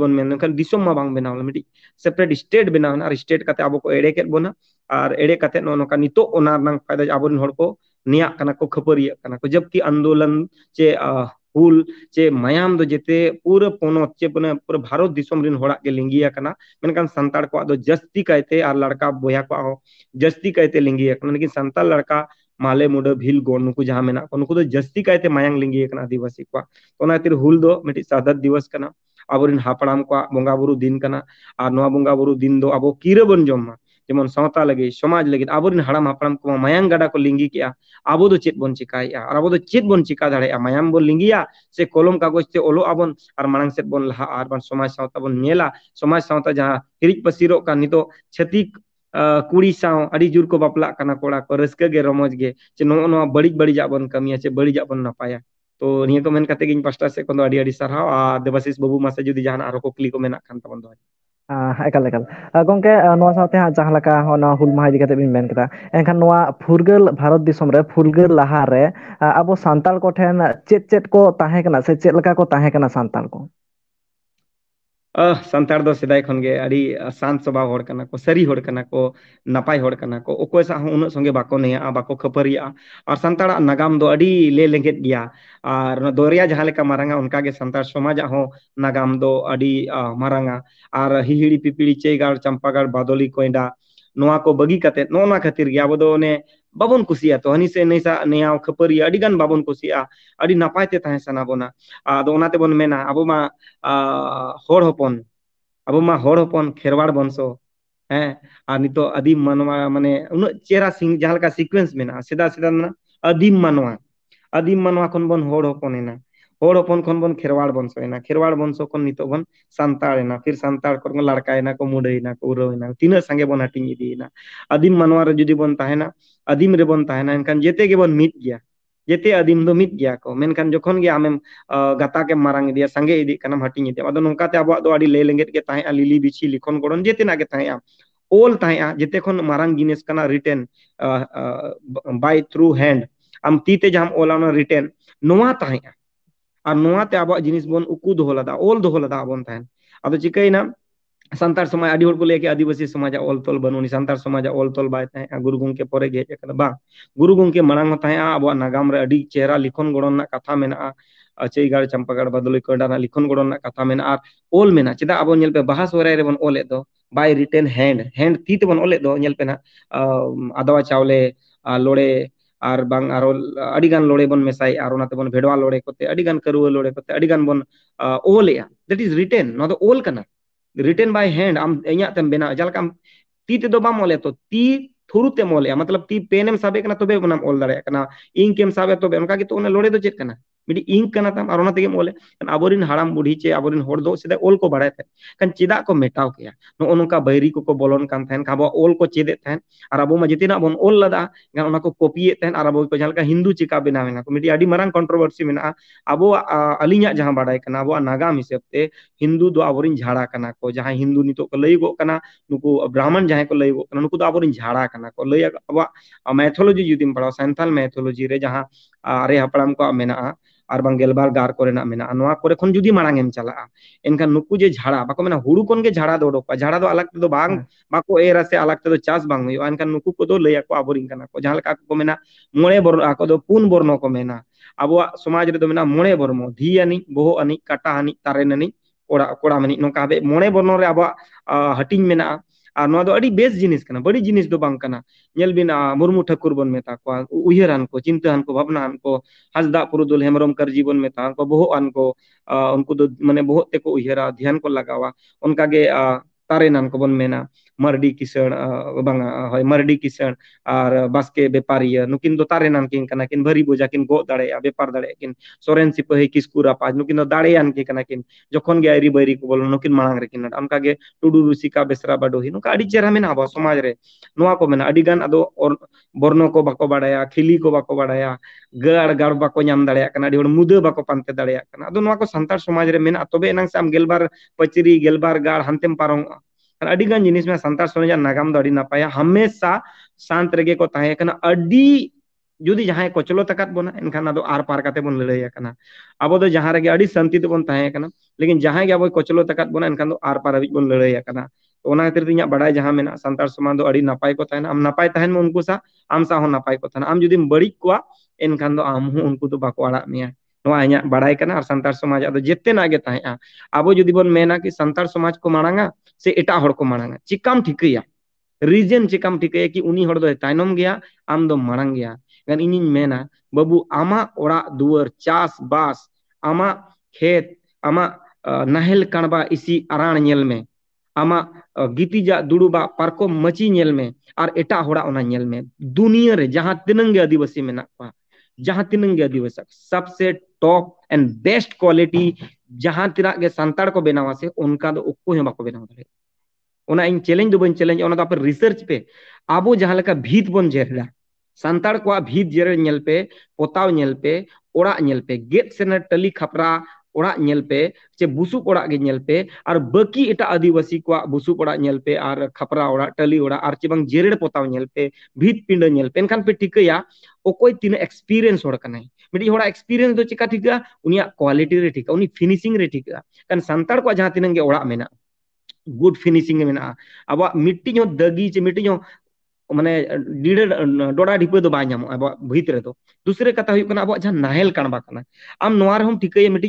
B: सेपरेट स्टेट बना स्टेट कते एड़े के बोना आर एड़े कते नो नका फायदा अबो होड़ को निया जबकि आंदोलन चे हुल चे मयाम दो पूरा पोनो चे पूरा भारत दिसम रिन के लिंगिया कना मेनकन संताड़ को जस्ती कहते आर लड़का बोया को जस्ती कहते लिंगिया लेकिन संताल लड़का ᱢᱟᱞᱮ ᱢᱩᱰᱟᱹ ᱵᱷᱤᱞ ᱜᱚᱱ ᱱᱩᱠᱩ ᱡᱟᱦᱟᱸ ᱢᱮᱱᱟᱜ ᱠᱚ ᱱᱩᱠᱩ ᱫᱚ ᱡᱟᱹᱥᱛᱤ ᱠᱟᱭᱛᱮ ᱢᱟᱭᱟᱝ ᱞᱤᱸᱜᱤ ᱟᱠᱟᱱᱟ ᱟᱹᱫᱤᱵᱟᱹᱥᱤ ᱠᱚᱣᱟᱜ ᱛᱚ ᱚᱱᱟ ᱠᱷᱟᱹᱛᱤᱨ ᱦᱩᱞ ᱫᱚ ᱢᱤᱫᱴᱤᱡ ᱥᱟᱫᱟᱛ ᱫᱤᱵᱚᱥ ᱠᱟᱱᱟ ᱟᱵᱚᱨᱮᱱ ᱦᱟᱯᱲᱟᱢ ᱠᱚᱣᱟᱜ ᱵᱚᱸᱜᱟ ᱵᱩᱨᱩ ᱫᱤᱱ ᱠᱟᱱᱟ ᱟᱨ ᱱᱚᱣᱟ ᱵᱚᱸᱜᱟ ᱵᱩᱨᱩ ᱫᱤᱱ ᱫᱚ ᱟᱵᱚ ᱠᱤᱨᱟᱹ ᱵᱚᱱ ᱡᱚᱢ ᱢᱟ ᱡᱮᱢᱚᱱ ᱥᱟᱶᱛᱟ ᱞᱟᱹᱜᱤᱫ ᱥᱚᱢᱟᱡᱽ ᱞᱟᱹᱜᱤᱫ ᱟᱵᱚᱨᱮᱱ ᱦᱟᱲᱟᱢ ᱦᱟᱯᱲᱟᱢ ᱠᱚ ᱢᱟᱭᱟᱝ ᱜᱟᱰᱟ ᱠᱚ ᱞᱤᱸᱜᱤ ᱠᱮᱜᱼᱟ ᱟᱵᱚ ᱫᱚ ᱪᱮᱫ ᱵᱚᱱ ᱪᱤᱠᱟᱭᱮᱜᱼᱟ ᱟᱨ ᱟᱵᱚ ᱫᱚ ᱪᱮᱫ ᱵᱚᱱ ᱪᱤᱠᱟ ᱫᱟᱲᱮᱭᱟᱜᱼᱟ ᱢᱟᱭᱟᱝ ᱵᱚᱱ ᱞᱤᱸᱜᱤᱭᱟ ᱥᱮ ᱠᱚᱞᱚᱢ ᱠᱟᱜᱚᱡᱽ ᱛᱮ ᱚᱞᱚᱜ ᱟᱵᱚᱱ ᱟᱨ ᱢᱟᱲᱟᱝ ᱥᱮᱫ ᱵᱚᱱ ᱞᱟᱦᱟᱜᱼᱟ ᱟᱨ ᱵᱟᱝ ᱥᱚᱢᱟᱡᱽ ᱥᱟᱶᱛᱟ ᱵᱚᱱ ᱧᱮᱞᱟ ᱥᱚᱢᱟᱡᱽ ᱥᱟᱶᱛᱟ ᱡᱟᱦᱟᱸ ᱦᱤᱨᱤᱡ ᱯᱟᱹᱥᱤᱨᱚᱜ ᱠᱟᱱ ᱱᱤᱛᱚᱜ ᱪᱷᱟᱹᱛᱤᱠ ᱠᱩᱲᱤ ᱥᱟᱶ ᱟᱹᱰᱤ ᱡᱳᱨ ᱠᱚ ᱵᱟᱯᱞᱟᱜ ᱠᱟᱱᱟ ᱠᱚᱲᱟ ᱠᱚ ᱨᱟᱹᱥᱠᱟᱹ ᱜᱮ ᱨᱚᱢᱚᱡ ᱜᱮ ᱪᱮ ᱱᱚᱜᱼᱚ ᱱᱚᱣᱟ ᱵᱟᱹᱲᱤᱡ ᱵᱟᱹᱲᱤᱡᱟᱜ ᱵᱚᱱ ᱠᱟᱹᱢᱤᱭᱟ ᱪᱮ ᱵᱟᱹᱲᱤᱡᱟᱜ ᱵᱚᱱ ᱱᱟᱯᱟᱭᱟ ᱛᱚ ᱱᱤᱭᱟᱹ ᱠᱚ ᱢᱮᱱ ᱠᱟᱛᱮ ᱜᱮ ᱤᱧ ᱯᱟᱥᱴᱟ ᱥᱮᱫ ᱠᱷᱚᱱ ᱫᱚ ᱟᱹᱰᱤ ᱟᱹᱰᱤ ᱥᱟᱨᱦᱟᱣ ᱟᱨ ᱫᱮᱵᱟᱥᱤᱥ ᱵᱟᱹᱵᱩ ᱢᱟᱥᱮ ᱡᱩᱫᱤ ᱡᱟᱦᱟᱱᱟᱜ ᱟᱨᱦᱚᱸ ᱠᱩᱠᱞᱤ ᱠᱚ ᱢᱮᱱᱟᱜ ᱠᱷᱟᱱ ᱛᱟᱵᱚᱱ ᱫᱚᱦᱚᱭ
A: ᱮᱠᱟᱞ ᱮᱠᱟᱞ ᱜᱚᱝᱠᱮ ᱱᱚᱣᱟ ᱥᱟᱶᱛᱮ ᱦᱟᱸᱜ ᱡᱟᱦᱟᱸ ᱞᱮᱠᱟ ᱱᱚᱣᱟ ᱦᱩᱞ ᱢᱟᱦᱟ ᱤᱫᱤ ᱠᱟᱛᱮ ᱵᱤᱱ ᱢᱮᱱ ᱠᱮᱫᱟ ᱮᱱᱠᱷᱟᱱ ᱱᱚᱣᱟ ᱯᱷᱩᱨᱜᱟᱹᱞ ᱵᱷᱟᱨᱚᱛ ᱫᱤᱥᱚᱢ ᱨᱮ ᱯᱷᱩᱨᱜᱟᱹᱞ ᱞᱟᱦᱟᱨᱮ ᱟᱵᱚ ᱥᱟᱱᱛᱟᱲ ᱠᱚᱴᱷᱮᱱ ᱪᱮᱫ ᱪᱮᱫ ᱠᱚ ᱛᱟᱦᱮᱸ ᱠᱟᱱᱟ ᱥᱮ ᱪᱮᱫ ᱞᱮᱠᱟ ᱠᱚ ᱛᱟᱦᱮᱸ ᱠᱟᱱᱟ ᱥᱟᱱᱛᱟᱲ ᱠᱚ
B: ᱚ ᱥᱟᱱᱛᱟᱲ ᱫᱚ ᱥᱮᱫᱟᱭ ᱠᱷᱚᱱ ᱜᱮ ᱟᱹᱰᱤ ᱥᱟᱱᱛ ᱥᱚᱵᱷᱟᱣ ᱦᱚᱲ ᱠᱟᱱᱟ ᱠᱚ ᱥᱟᱹᱨᱤ ᱦᱚᱲ ᱠᱟᱱᱟ ᱠᱚ ᱱᱟᱯᱟᱭ ᱦᱚᱲ ᱠᱟᱱᱟ ᱠᱚ ᱚᱠᱚᱭ ᱥᱟᱶ ᱦᱚᱸ ᱩᱱᱟᱹᱜ ᱥᱚᱸᱜᱮ ᱵᱟᱠᱚ ᱱᱮᱭᱟᱜᱼᱟ ᱵᱟᱠᱚ ᱠᱷᱟᱹᱯᱟᱹᱨᱤᱭᱟᱜᱼᱟ ᱟᱨ ᱥᱟᱱᱛᱟᱲᱟᱜ ᱱᱟᱜᱟᱢ ᱫᱚ ᱟᱹᱰᱤ ᱞᱮ ᱞᱮᱸᱜᱮᱫ ᱜᱮᱭᱟ ᱟᱨ ᱚᱱᱟ ᱫᱚᱨᱭᱟ ᱡᱟᱦᱟᱸ ᱞᱮᱠᱟ ᱢᱟᱨᱟᱝᱟ ᱚᱱᱠᱟ ᱜᱮ ᱥᱟᱱᱛᱟᱲ ᱥᱚᱢᱟᱡᱟᱜ ᱦᱚᱸ ᱱᱟᱜᱟᱢ ᱫᱚ ᱟᱹᱰᱤ ᱢᱟᱨᱟᱝᱟ ᱟᱨ ᱦᱤᱦᱤᱲᱤ ᱯᱤᱯᱤᱲᱤ ᱪᱮᱭᱜᱟᱲ ᱪᱟᱢᱯᱟᱜᱟᱲ ᱵᱟᱫᱚᱞᱤ ᱠᱚᱭᱰᱟ ᱱᱚᱣᱟ ᱠᱚ ᱵᱟᱹᱜᱤ ᱠᱟᱛᱮᱫ ᱱᱚᱜᱼᱚ ᱱᱚᱣᱟ ᱠᱷᱟᱹᱛᱤᱨ ᱜᱮ ᱟᱵᱚ ᱫᱚ ᱚᱱᱮ ᱵᱟᱵᱚᱱ ᱠᱩᱥᱤᱭᱟᱛᱚ ᱦᱟᱹᱱᱤ ᱥᱮ ᱱᱟᱹᱭ ᱥᱟ ᱱᱮᱭᱟᱣ ᱠᱷᱟᱹᱯᱟᱹᱨᱤ ᱟᱹᱰᱤ ᱜᱟᱱ ᱵᱟᱵᱚᱱ ᱠᱩᱥᱤᱭᱟᱜᱼᱟ ᱟᱹᱰᱤ ᱱᱟᱯᱟᱭ ᱛᱮ ᱛᱟᱦᱮᱸ ᱥᱟᱱᱟ ᱵᱚᱱᱟ ᱟᱫᱚ ᱚᱱᱟ ᱛᱮᱵᱚᱱ ᱢᱮᱱᱟ ᱟᱵᱚ ᱢᱟ ᱦᱚᱲ ᱦᱚᱯᱚᱱ ᱟᱵᱚ ᱢᱟ ᱦᱚᱲ ᱦᱚᱯᱚᱱ ᱠᱷᱮᱨᱣᱟᱲ ᱵᱚᱝᱥᱚ ᱦᱮᱸ ᱟᱨ ᱱᱤᱛᱚᱜ ᱟᱹᱫᱤᱢ ᱢᱟᱱᱣᱟ ᱢᱟᱱᱮ ᱩᱱᱟᱹᱜ ᱪᱮᱦᱨᱟ ᱡᱟᱦᱟᱸ ᱞᱮᱠᱟ ᱥᱤᱠᱩᱭᱮᱱᱥ ᱢᱮᱱᱟᱜᱼᱟ ᱥᱮᱫᱟᱭ ᱥᱮᱫᱟᱭ ᱟᱹᱫᱤᱢ ᱢᱟᱱᱣᱟ ᱟᱹᱫᱤᱢ ᱢᱟᱱᱣᱟ ᱠᱷᱚᱱ ᱵᱚᱱ ᱦᱚᱲ ᱦᱚᱯᱚᱱ ᱮᱱᱟ ᱦᱚᱲ ᱦᱚᱯᱚᱱ ᱠᱷᱚᱱ ᱵᱚᱱ ᱠᱷᱮᱨᱣᱟᱲ ᱵᱚᱝᱥᱚᱭᱮᱱᱟ ᱠᱷᱮᱨᱣᱟᱲ ᱵᱚᱝᱥᱚ ᱠᱷᱚᱱ ᱱᱤᱛᱚᱜ ᱵᱚᱱ ᱥᱟᱱᱛᱟᱲᱮᱱᱟ ᱯᱷᱤᱨ ᱥᱟᱱᱛᱟᱲ ᱠᱷᱚᱱ ᱞᱟᱲᱠᱟᱭᱮᱱᱟ ᱠᱚ ᱢᱩᱰᱟᱹᱭᱮᱱᱟ ᱠᱚ ᱩᱨᱟᱹᱣᱮᱱᱟ ᱛᱤᱱᱟᱹᱜ ᱥᱟᱸᱜᱮ ᱵᱚᱱ ᱦᱟᱹᱴᱤᱧ ᱤᱫᱤᱭᱮᱱᱟ ᱟᱹᱫᱤᱢ ᱢᱟᱱᱣᱟ ᱨᱮ ᱡᱩᱫᱤ ᱵᱚᱱ ᱛᱟᱦᱮᱱᱟ ᱟᱹᱫᱤᱢ ᱨᱮᱵᱚᱱ ᱛᱟᱦᱮᱱᱟ ᱮᱱᱠᱷᱟᱱ ᱡᱮᱛᱮ ᱜᱮᱵᱚᱱ ᱢᱤᱫ ᱜᱮᱭᱟ ᱡᱮᱛᱮ ᱟᱹᱫᱤᱢ ᱫᱚ ᱢᱤᱫ ᱜᱮᱭᱟ ᱠᱚ ᱢᱮᱱᱠᱷᱟᱱ ᱡᱚᱠᱷᱚᱱ ᱜᱮ ᱟᱢᱮᱢ ᱜᱟᱛᱟᱠᱮᱢ ᱢᱟᱨᱟᱝ ᱤᱫᱤᱭᱟ ᱥᱟᱸᱜᱮ ᱤᱫᱤᱜ ᱠᱟᱱᱟᱢ ᱦᱟᱹᱴᱤᱧ ᱤᱫᱤᱭᱟ ᱟᱫᱚ ᱱᱚᱝᱠᱟᱛᱮ ᱟᱵᱚᱣᱟᱜ ᱫᱚ ᱟᱹᱰᱤ ᱞᱟᱹᱭ ᱞᱮᱸᱜᱮᱫ ᱜᱮ ᱛᱟᱦᱮᱸᱜᱼᱟ ᱞᱤᱞᱤ ᱵᱤᱪᱷᱤ ᱞᱤᱠᱷᱚᱱ ᱜᱚᱲᱚᱱ ᱡᱮᱛᱮᱱᱟᱜ ᱜᱮ ᱛᱟᱦᱮᱸᱜᱼᱟ ᱚᱞ ᱛᱟᱦᱮᱸᱜᱼᱟ ᱡᱮᱛᱮ ᱠᱷᱚᱱ ᱢᱟᱨᱟᱝ ᱡᱤᱱᱤᱥ ᱠᱟᱱᱟ ᱨᱤᱴᱮᱱ ᱵᱟᱭ ᱛᱷᱨᱩ ᱦᱮᱱᱰ ᱟᱢ ᱛᱤ ᱛᱮ ᱡᱟᱦᱟᱸᱢ ᱚᱞᱟ ᱚᱱᱟ ᱨᱤᱴᱮᱱ ᱱᱚᱣᱟ ᱛᱟᱦᱮᱸᱜᱼᱟ ᱟᱨ ᱱᱚᱣᱟᱛᱮ ᱟᱵᱚᱣᱟᱜ ᱡᱤᱱᱤᱥ ᱵᱚᱱ ᱩᱠᱩ ᱫᱚᱦᱚ ᱞᱮᱫᱟ ᱚᱞ ᱫᱚᱦᱚ ᱞᱮᱫᱟ ᱵᱚᱱ ᱛᱟᱦᱮᱱ ᱟᱫᱚ ᱪᱤᱠᱟᱹᱭᱮᱱᱟ ᱥᱟᱱᱛᱟᱲ ᱥᱚᱢᱟᱡᱽ ᱟᱹᱰᱤ ᱦᱚᱲ ᱠᱚ ᱞᱟᱹᱭᱟ ᱠᱮ ᱟᱹᱫᱤᱵᱟᱹᱥᱤ ᱥᱚᱢᱟᱡᱽᱟᱜ ᱚᱞ ᱛᱚᱞ ᱵᱟᱹᱱᱩᱜ ᱩᱱᱤ ᱥᱟᱱᱛᱟᱲ ᱥᱚᱢᱟᱡᱽᱟᱜ ᱚᱞ ᱛᱚᱞ ᱵᱟᱭ ᱛᱟᱦᱮᱸᱜᱼᱟ ᱜᱩᱨᱩ ᱜᱚᱝᱠᱮ ᱯᱚᱨᱮ ᱜᱮ ᱦᱮᱡ ᱟᱠᱟᱱᱟ ᱵᱟᱝ ᱜᱩᱨᱩ ᱜᱚᱝᱠᱮ ᱢᱟᱲᱟᱝ ᱦᱚᱸ ᱛᱟᱦᱮᱸᱜᱼᱟ ᱟᱵᱚᱣᱟᱜ ᱱᱟᱜᱟᱢ ᱨᱮ ᱟᱹᱰᱤ ᱪᱮᱦᱨᱟ ᱞᱤᱠᱷᱚᱱ ᱜᱚᱲᱚ ᱨᱮᱱᱟᱜ ᱠᱟᱛᱷᱟ ᱢᱮᱱᱟᱜᱼᱟ ᱪᱟᱹᱭᱜᱟᱲ ᱪᱟᱢᱯᱟᱜᱟᱲ ᱵᱟᱫᱚᱞᱤ ᱠᱚᱭᱰᱟ ᱨᱮᱱᱟᱜ ᱞᱤᱠᱷᱚᱱ ᱜᱚᱲᱚ ᱨᱮᱱᱟᱜ ᱠᱟᱛᱷᱟ ᱢᱮᱱᱟᱜᱼᱟ ᱟᱨ ᱚᱞ ᱢᱮᱱᱟᱜᱼᱟ ᱪᱮᱫᱟᱜ ᱟᱵᱚ ᱧᱮᱞ ᱯᱮ ᱵᱟᱦᱟ ᱥᱚᱦᱨᱟᱭ ᱨᱮᱵᱚᱱ ᱚᱞᱮᱫ ᱫᱚ ᱵᱟᱭ ᱨᱤᱴᱮᱱ ᱦᱮᱱᱰ ᱦᱮᱱᱰ ᱛᱤ ᱛᱮᱵᱚᱱ ᱚᱞᱮᱫ ᱫᱚ ᱧᱮᱞ ᱯᱮ ᱱᱟᱜ ᱟᱫᱣᱟ ᱪᱟᱣᱞᱮ ᱞᱳᱲᱮ ᱟᱨ ᱵᱟᱝ ᱟᱨᱚ ᱟᱹᱰᱤᱜᱟᱱ ᱞᱚᱲᱮ ᱵᱚᱱ ᱢᱮᱥᱟᱭᱮᱜᱼᱟ ᱟᱨ ᱚᱱᱟᱛᱮ ᱵᱚᱱ ᱵᱷᱮᱰᱣᱟ ᱞᱚᱲᱮ ᱠᱚᱛᱮ ᱟᱹᱰᱤᱜᱟᱱ ᱠᱟᱹᱨᱩᱣᱟᱹ ᱞᱚᱲᱮ ᱠᱚᱛᱮ ᱟᱹᱰᱤᱜᱟᱱ ᱵᱚᱱ ᱚᱞᱮᱜᱼᱟ ᱫᱮᱴ ᱤᱡ ᱨᱤᱴᱮᱱ ᱱᱚᱣᱟ ᱫᱚ ᱚᱞ ᱠᱟᱱᱟ ᱨᱤᱴᱮᱱ ᱵᱟᱭ ᱦᱮᱱᱰ ᱟᱢ ᱤᱧᱟᱹᱜ ᱛᱮᱢ ᱵᱮᱱᱟᱣ ᱡᱟᱦᱟᱸ ᱞᱮᱠᱟ ᱟᱢ ᱛᱤ ᱛᱮᱫᱚ ᱵᱟᱢ ᱚᱞᱮᱜᱼᱟ ᱛᱚ ᱛᱤ ᱛᱷᱩᱨᱩ ᱛᱮᱢ ᱚᱞᱮᱜᱼᱟ ᱢᱚᱛᱞᱚᱵ ᱛᱤ ᱯᱮᱱᱮᱢ ᱥᱟᱵᱮ ᱠᱟᱱᱟ ᱛᱚᱵᱮ ᱚᱱᱟᱢ ᱚᱞ ᱫᱟᱲᱮᱭᱟᱜ ᱠᱟᱱᱟ ᱤᱝᱠᱮᱢ ᱥᱟᱵᱮ ᱛᱚᱵᱮ ᱚᱱᱠᱟ ᱜᱮᱛᱚ ᱚᱱᱟ ᱞᱚᱲᱮ ᱫᱚ ᱪᱮᱫ ᱠᱟᱱᱟ ᱢᱤᱫᱴᱤᱡ ᱤᱝ ᱠᱟᱱᱟ ᱛᱟᱢ ᱟᱨ ᱚᱱᱟ ᱛᱮᱜᱮᱢ ᱚᱞᱟ ᱟᱵᱚᱨᱮᱱ ᱦᱟᱲᱟᱢ ᱵᱩᱰᱷᱤ ᱪᱮ ᱟᱵᱚᱨᱮᱱ ᱦᱚᱲ ᱫᱚ ᱥᱮᱫᱟᱭ ᱚᱞ ᱠᱚ ᱵᱟᱲᱟᱭ ᱛᱟᱦᱮᱸᱫ ᱠᱷᱟᱱ ᱪᱮᱫᱟᱜ ᱠᱚ ᱢᱮᱴᱟᱣ ᱠᱮᱭᱟ ᱱᱚᱜᱼᱚ ᱱᱚᱝᱠᱟ ᱵᱟᱭᱨᱤ ᱠᱚᱠᱚ ᱵᱚᱞᱚᱱ ᱠᱟᱱ ᱛᱟᱦᱮᱱ ᱟᱵᱚᱣᱟᱜ ᱚᱞ ᱠᱚ ᱪᱮᱫᱮᱫ ᱛᱟᱦᱮᱱ ᱟᱨ ᱟᱵᱚ ᱢᱟ ᱡᱮᱛᱮᱱᱟᱜ ᱵᱚᱱ ᱚᱞ ᱞᱮᱫᱟ ᱮᱱᱠᱷᱟᱱ ᱚᱱᱟ ᱠᱚ ᱠᱚᱯᱤᱭᱮᱫ ᱛᱟᱦᱮᱱ ᱟᱨ ᱟᱵᱚ ᱠᱚ ᱡᱟᱦᱟᱸ ᱞᱮᱠᱟ ᱦᱤᱱᱫᱩ ᱪᱮᱠᱟ ᱵᱮᱱᱟᱣ ᱮᱱᱟ ᱠᱚ ᱢᱤᱫᱴᱤᱡ ᱟᱹᱰᱤ ᱢᱟᱨᱟᱝ ᱠᱚᱱᱴᱨᱳᱵᱷᱟᱨᱥᱤ ᱢᱮᱱᱟᱜᱼᱟ ᱟᱵᱚᱣᱟᱜ ᱟᱹᱞᱤᱧᱟᱜ ᱡᱟᱦᱟᱸ ᱵᱟᱰᱟᱭ ᱠᱟᱱᱟ ᱟᱵᱚᱣᱟᱜ ᱱᱟᱜᱟᱢ ᱦᱤᱥᱟᱹᱵ ᱛᱮ ᱦᱤᱱᱫᱩ ᱫᱚ ᱟᱵᱚᱨᱮᱱ ᱡᱷᱟᱲᱟ ᱠᱟᱱᱟ ᱠᱚ ᱡᱟᱦᱟᱸᱭ ᱦᱤᱱᱫᱩ ᱱᱤᱛᱚᱜ ᱠᱚ ᱞᱟᱹᱭᱚᱜᱚᱜ ᱠᱟᱱᱟ ᱱᱩᱠᱩ ᱵᱨᱟᱦᱢᱚᱱ ᱡᱟᱦᱟᱸᱭ ᱠᱚ ᱞᱟᱹᱭᱚᱜᱚᱜ ᱠᱟᱱᱟ ᱱᱩᱠᱩ ᱫᱚ ᱟᱵᱚᱨᱮᱱ ᱡᱷᱟᱲᱟ ᱠᱟᱱᱟ ᱠᱚ ᱞᱟᱹᱭ ᱟᱵᱚᱣᱟᱜ ᱢᱮᱛᱷᱳᱞᱚᱡᱤ ᱡᱩᱫᱤᱢ ᱯᱟᱲᱦᱟᱣᱟ ᱥᱟᱱᱛᱟᱞ ᱢᱮᱛᱷᱳᱞᱚᱡᱤ ᱨᱮ ᱡᱟᱦᱟᱸ ᱟᱨᱮ ᱦᱟᱯᱲᱟᱢ ᱠᱚᱣᱟᱜ ᱢᱮᱱᱟᱜᱼᱟ ᱟᱨ ᱵᱟᱝ ᱜᱮᱞᱵᱟᱨ ᱜᱟᱨ ᱠᱚᱨᱮᱱᱟᱜ ᱢᱮᱱᱟᱜᱼᱟ ᱱᱚᱣᱟ ᱠᱚᱨᱮ ᱠᱷᱚᱱ ᱡᱩᱫᱤ ᱢᱟᱲᱟᱝ ᱮᱢ ᱪᱟᱞᱟᱜᱼᱟ ᱮᱱᱠᱷᱟᱱ ᱱᱩᱠᱩ ᱡᱮ ᱡᱷᱟᱲᱟ ᱵᱟᱠᱚ ᱢᱮᱱᱟ ᱦᱩᱲᱩ ᱠᱷᱚᱱ ᱜᱮ ᱡᱷᱟᱲᱟ ᱫᱚ ᱚᱰᱚᱠᱚᱜᱼᱟ ᱡᱷᱟᱲᱟ ᱫᱚ ᱟᱞᱟᱜ ᱛᱮᱫᱚ ᱵᱟᱝ ᱵᱟᱠᱚ ᱮᱨᱟ ᱥᱮ ᱟᱞᱟᱜ ᱛᱮᱫᱚ ᱪᱟᱥ ᱵᱟᱝ ᱦᱩᱭᱩᱜᱼᱟ ᱮᱱᱠᱷᱟᱱ ᱱᱩᱠᱩ ᱠᱚᱫᱚ ᱞᱟᱹᱭᱟᱠᱚ ᱟᱵᱚᱨᱤᱱ ᱠᱟᱱᱟ ᱠᱚ ᱡᱟᱦᱟᱸ ᱞᱮᱠᱟ ᱠᱚ ᱢᱮᱱᱟ ᱢᱚᱬᱮ ᱵᱚᱨᱱᱚ ᱟᱠᱚ ᱫᱚ ᱯᱩᱱ ᱵᱚᱨᱱᱚ ᱠᱚ ᱢᱮᱱᱟ ᱟᱵᱚᱣᱟᱜ ᱥᱚᱢᱟᱡᱽ ᱨᱮᱫᱚ ᱢᱮᱱᱟᱜᱼᱟ ᱢᱚᱬᱮ ᱵᱚᱨᱱᱚ ᱫᱷᱤ ᱟᱹᱱᱤᱡ ᱵᱚᱦᱚᱜ ᱟᱹᱱᱤᱡ ᱠᱟᱴᱟ ᱟᱹᱱᱤᱡ ᱛᱟᱨᱮᱱ ᱟᱹᱱᱤᱡ ᱠᱚᱲᱟ ᱠᱚᱲᱟᱢ ᱟᱹᱱᱤᱡ ᱱᱚᱝᱠᱟ ᱦᱟᱵᱮ ᱢᱚᱬᱮ ᱵᱚᱨᱱᱚ ᱨᱮ ᱟᱵᱚᱣᱟᱜ ᱦᱟᱹᱴᱤᱧ ᱢᱮᱱᱟᱜᱼᱟ ᱟᱨ ᱱᱚᱣᱟ ᱫᱚ ᱟᱹᱰᱤ ᱵᱮᱥ ᱡᱤᱱᱤᱥ ᱠᱟᱱᱟ ᱵᱟᱹᱲᱤᱡ ᱡᱤᱱᱤᱥ ᱫᱚ ᱵᱟᱝ ᱠᱟᱱᱟ ᱧᱮᱞ ᱵᱤᱱ ᱢᱩᱨᱢᱩ ᱴᱷᱟᱹᱠᱩᱨ ᱵᱚᱱ ᱢᱮᱛᱟ ᱠᱚᱣᱟ ᱩᱭᱦᱟᱹᱨᱟᱱ ᱠᱚ ᱪᱤᱱᱛᱟᱹᱦᱟᱱ ᱠᱚ ᱵᱷᱟᱵᱽᱱᱟᱦᱟᱱ ᱠᱚ ᱦᱟᱸᱥᱫᱟᱜ ᱯᱩᱨᱩᱫᱩᱞ ᱦᱮᱢᱵᱨᱚᱢ ᱠᱟᱨᱡᱤ ᱵᱚᱱ ᱢᱮᱛᱟ ᱠᱚᱣᱟ ᱵᱚᱦᱚᱜᱟᱱ ᱠᱚ ᱩᱱᱠᱩ ᱫᱚ ᱢᱟᱱᱮ ᱵᱚᱦᱚᱜ ᱛᱮᱠᱚ ᱩᱭᱦᱟᱹᱨᱟ ᱫᱷᱮᱭᱟᱱ ᱠᱚ ᱞᱟᱜᱟᱣᱟ ᱚᱱᱠᱟᱜᱮ ᱛᱟᱨᱮᱱᱟᱱ ᱠᱚᱵᱚᱱ ᱢᱮᱱᱟ মারডি কিষাণ বাঙা হয় মারডি কিষাণ আর বাসকে বেপারিয়া নুকিন দো তারে নাম কিন কানা কিন ভরি বোঝা কিন গো দাঁড়ে বেপার দাঁড়ে কিন সোরেন সিপাহি কিসকু রাপাজ নুকিন দো দাঁড়ে আন কে কানা কিন যখন গে আইরি বাইরি কো বলো নুকিন মাং রে কিন আমকা গে টুডু রুসিকা বেসরা বাডোহি নুকা আডি চেরা মেনা আবা সমাজ রে নোয়া কো মেনা আডি গান আদো বর্ণ কো বাকো বাড়ায়া খিলি কো বাকো বাড়ায়া গাড় গাড় বাকো ᱧᱟᱢ ᱫᱟᱲᱮᱭᱟᱜ ᱠᱟᱱᱟ ᱟᱹᱰᱤ ᱦᱚᱲ ᱢᱩᱫᱟᱹ ᱵᱟᱠᱚ ᱯᱟᱱᱛᱮ ᱫᱟᱲᱮᱭᱟᱜ ᱠᱟᱱᱟ ᱟᱫᱚ ᱱᱚᱣᱟ ᱠᱚ ᱥᱟᱱᱛᱟᱲ ᱥᱚᱢᱟᱡᱽ ᱨᱮ ᱢᱮᱱᱟᱜᱼᱟ ᱛᱚᱵᱮ ᱮᱱᱟᱝ ᱥᱮ ᱟᱢ ᱜᱮᱞᱵᱟᱨ ᱯᱟᱹᱪᱨᱤ ᱜᱮᱞᱵᱟᱨ ᱜᱟᱲ ᱦᱟᱱᱛᱮᱢ ᱯᱟᱨᱚᱢᱚᱜᱼᱟ जिन में सन्तर सोने नागाम दड़ी नपाय हमेशा शांत रेगे को जुदी जहां कचलो तकत बोना एनखान आर पार करते बन लड़ाई करना अब जहां रेगे शांति तेबन तहना लेकिन जहां गे अब कचलो तकत बोना एनखान आर पार हाबी बन लड़ाई करना तो खातिर तीन बड़ा जहां मे सतर समाज नपाय को आम नपाय तहन में उनको सा आम सा नपाय को आम जुदी बड़ी को एनखान आम हूँ उनको तो बाको आड़ा मेया सानतार समाज जेतेंगे अब जुदीबन मेना से एटा को माड़ा चिकाम रिजन चिकाम ठिकाया कि उनम गया आम दो माड़ गया दुआर चास खेत आमा नहल कणबा इसी आरणल में आमा गीतिजा दुड़ूबा पारको मची में और एटा होड़ा ओना में दुनिया रे जहां तीनंगे आदिवासी मेना जहां तिनंगे अधिवेशक सबसे टॉप एंड बेस्ट क्वालिटी जहां तिरा के को बेनावा से उनका तो उक्को है बाको बेनावा रहे उना इन चैलेंज दो बन चैलेंज उना तो आप रिसर्च पे आबो जहां लगा भीत बन जेर रहा संताड़ को आ भीत जेर नियल पे पोताव नियल पे ओड़ा नियल पे गेट से टली खपरा ओपे चे बुसुकपे और बाकी एट आदिवासी को बुसुकपे और खपरा टाली और चे जेड पतावपे भित पिंडपे एनखान पे ठिकाया अकय तीन एक्सपीरियंस मिट्टी हाँ एक्सपीरियंस चेका ठिका उनका क्वालिटी ठिका उन फिनीशिंग ठिका कारण सानार को जहाँ तीन गुड फिनीशिंग अब दगी चे मिट्टी माने डीड़े डोड़ा ढिपे तो बाम अब भितर दूसरे कथा हो नाहल काणबा ना आम नारे ठिकाए मिट्टी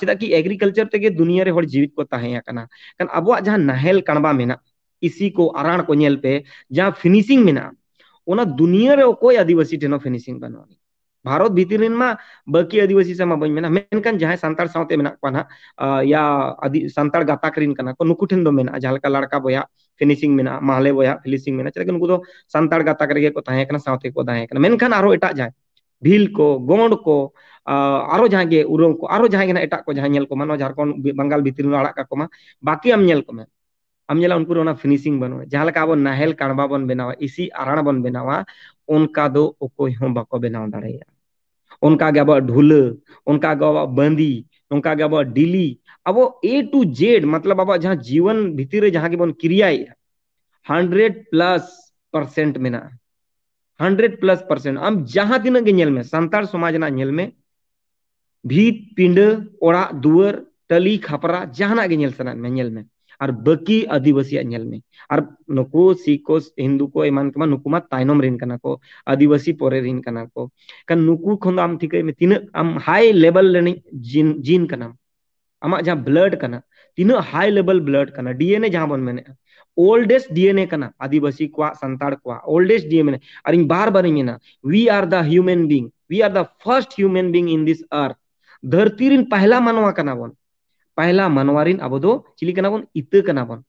B: चेदा कि एग्रीकल्चर तक दुनिया रे जीवित को कोहेकना अब अच्छा, नाहल काणबा मे इसी को आरण को पे जहाँ फिनिशिंग में दुनिया रे ओ आदिवासी टेनो फिनिशिंग बनवा भारत भितर बाकी आदिवासी से बन मे जहाँ सानतार साते या आदि सानतार को नुकू लड़का बया ᱯᱷᱤᱱᱤᱥᱤᱝ ᱢᱮᱱᱟᱜᱼᱟ ᱢᱟᱦᱞᱮ ᱵᱚᱭᱟᱜ ᱯᱷᱤᱱᱤᱥᱤᱝ ᱢᱮᱱᱟᱜᱼᱟ ᱪᱮᱫᱟᱜ ᱩᱱᱠᱩ ᱫᱚ ᱥᱟᱱᱛᱟᱲ ᱜᱟᱛᱟᱠ ᱨᱮᱜᱮ ᱠᱚ ᱛᱟᱦᱮᱸ ᱠᱟᱱᱟ ᱥᱟᱶᱛᱮ ᱠᱚ ᱛᱟᱦᱮᱸ ᱠᱟᱱᱟ ᱢᱮᱱᱠᱷᱟᱱ ᱟᱨᱦᱚᱸ ᱮᱴᱟᱜ ᱡᱟᱦᱟᱸᱭ ᱵᱷᱤᱞ ᱠᱚ ᱜᱚᱸᱰ ᱠᱚ ᱟᱨᱚ ᱡᱟᱦᱟᱸᱭ ᱜᱮ ᱩᱨᱚᱢ ᱠᱚ ᱟᱨᱚ ᱡᱟᱦᱟᱸᱭ ᱜᱮ ᱱᱟᱜ ᱮᱴᱟᱜ ᱠᱚ ᱡᱟᱦᱟᱸᱭ ᱧᱮᱞ ᱠᱚᱢᱟ ᱱᱚᱣᱟ ᱡᱷᱟᱲᱠᱷᱚᱸᱰ ᱵᱟᱝᱜᱟᱞ ᱵᱷᱤᱛᱤᱨ ᱨᱮ ᱟᱲᱟᱜ ᱠᱟᱠᱚ ᱢᱟ ᱵᱟᱠᱤ ᱟᱢ ᱧᱮᱞ ᱠᱚᱢᱮ ᱟᱢ ᱧᱮᱞᱟ ᱩᱱᱠᱩ ᱨᱮ ᱚᱱᱟ ᱯᱷᱤᱱᱤᱥᱤᱝ ᱵᱟᱹᱱᱩᱜᱼᱟ ᱡᱟᱦᱟᱸ ᱞᱮᱠᱟ ᱟᱵᱚ ᱱᱟᱦᱮᱞ ᱠᱟᱬᱵᱟ ᱵᱚᱱ ᱵᱮᱱᱟᱣᱟ ᱤᱥᱤ ᱟᱨᱟᱬ ᱵᱚᱱ ᱵᱮᱱᱟᱣᱟ ᱚᱱᱠᱟ ᱫᱚ ᱚᱠᱚᱭ ᱦᱚᱸ ᱵᱟᱠᱚ ᱵᱮᱱᱟᱣ ᱫᱟᱲᱮᱭᱟᱜᱼᱟ ᱚᱱᱠᱟᱜᱮ ᱟᱵᱚᱣᱟᱜ ᱰᱷᱩᱞᱟᱹ ᱚᱱᱠᱟᱜᱮ ᱟᱵᱚᱣᱟᱜ ᱵᱟᱸᱫᱤ ᱚᱱᱠᱟᱜᱮ ᱟᱵᱚᱣᱟᱜ ᱰᱤᱞᱤ अब वो ए टू जेड मतलब अब जहाँ जीवन भीतर जहाँ की बन क्रिया हंड्रेड प्लस परसेंट में ना हंड्रेड प्लस परसेंट अब जहाँ तीन में संतार समाज ना में भीत पिंड ओड़ा दुआर टली खापरा जहाँ के सना में में और बाकी आदिवासी में और नुकु सिख को हिंदू को एमान के नुकु मा तायनम रिन कना को आदिवासी पोरे रिन कना को कन नुकु खन आम ठीक में तीन आम हाई लेवल रेनी जीन जीन कना ᱟᱢᱟᱜ जहाँ ब्लड ᱠᱟᱱᱟ ᱛᱤᱱᱟᱹᱜ हाई लेवल ब्लड ᱠᱟᱱᱟ डीएनए जहाँ बन ᱢᱮᱱᱮᱜᱼᱟ ओल्डेस्ट डीएनए का आदिवासी को संताड़ को ओल्डेस्ट डीएनए और इन बार बार ना we are the human being we are the first human being in this earth धरती रिन पहला मानवा कना बन पहला मानवा रिन अब दो चिली कना बन इत कना बन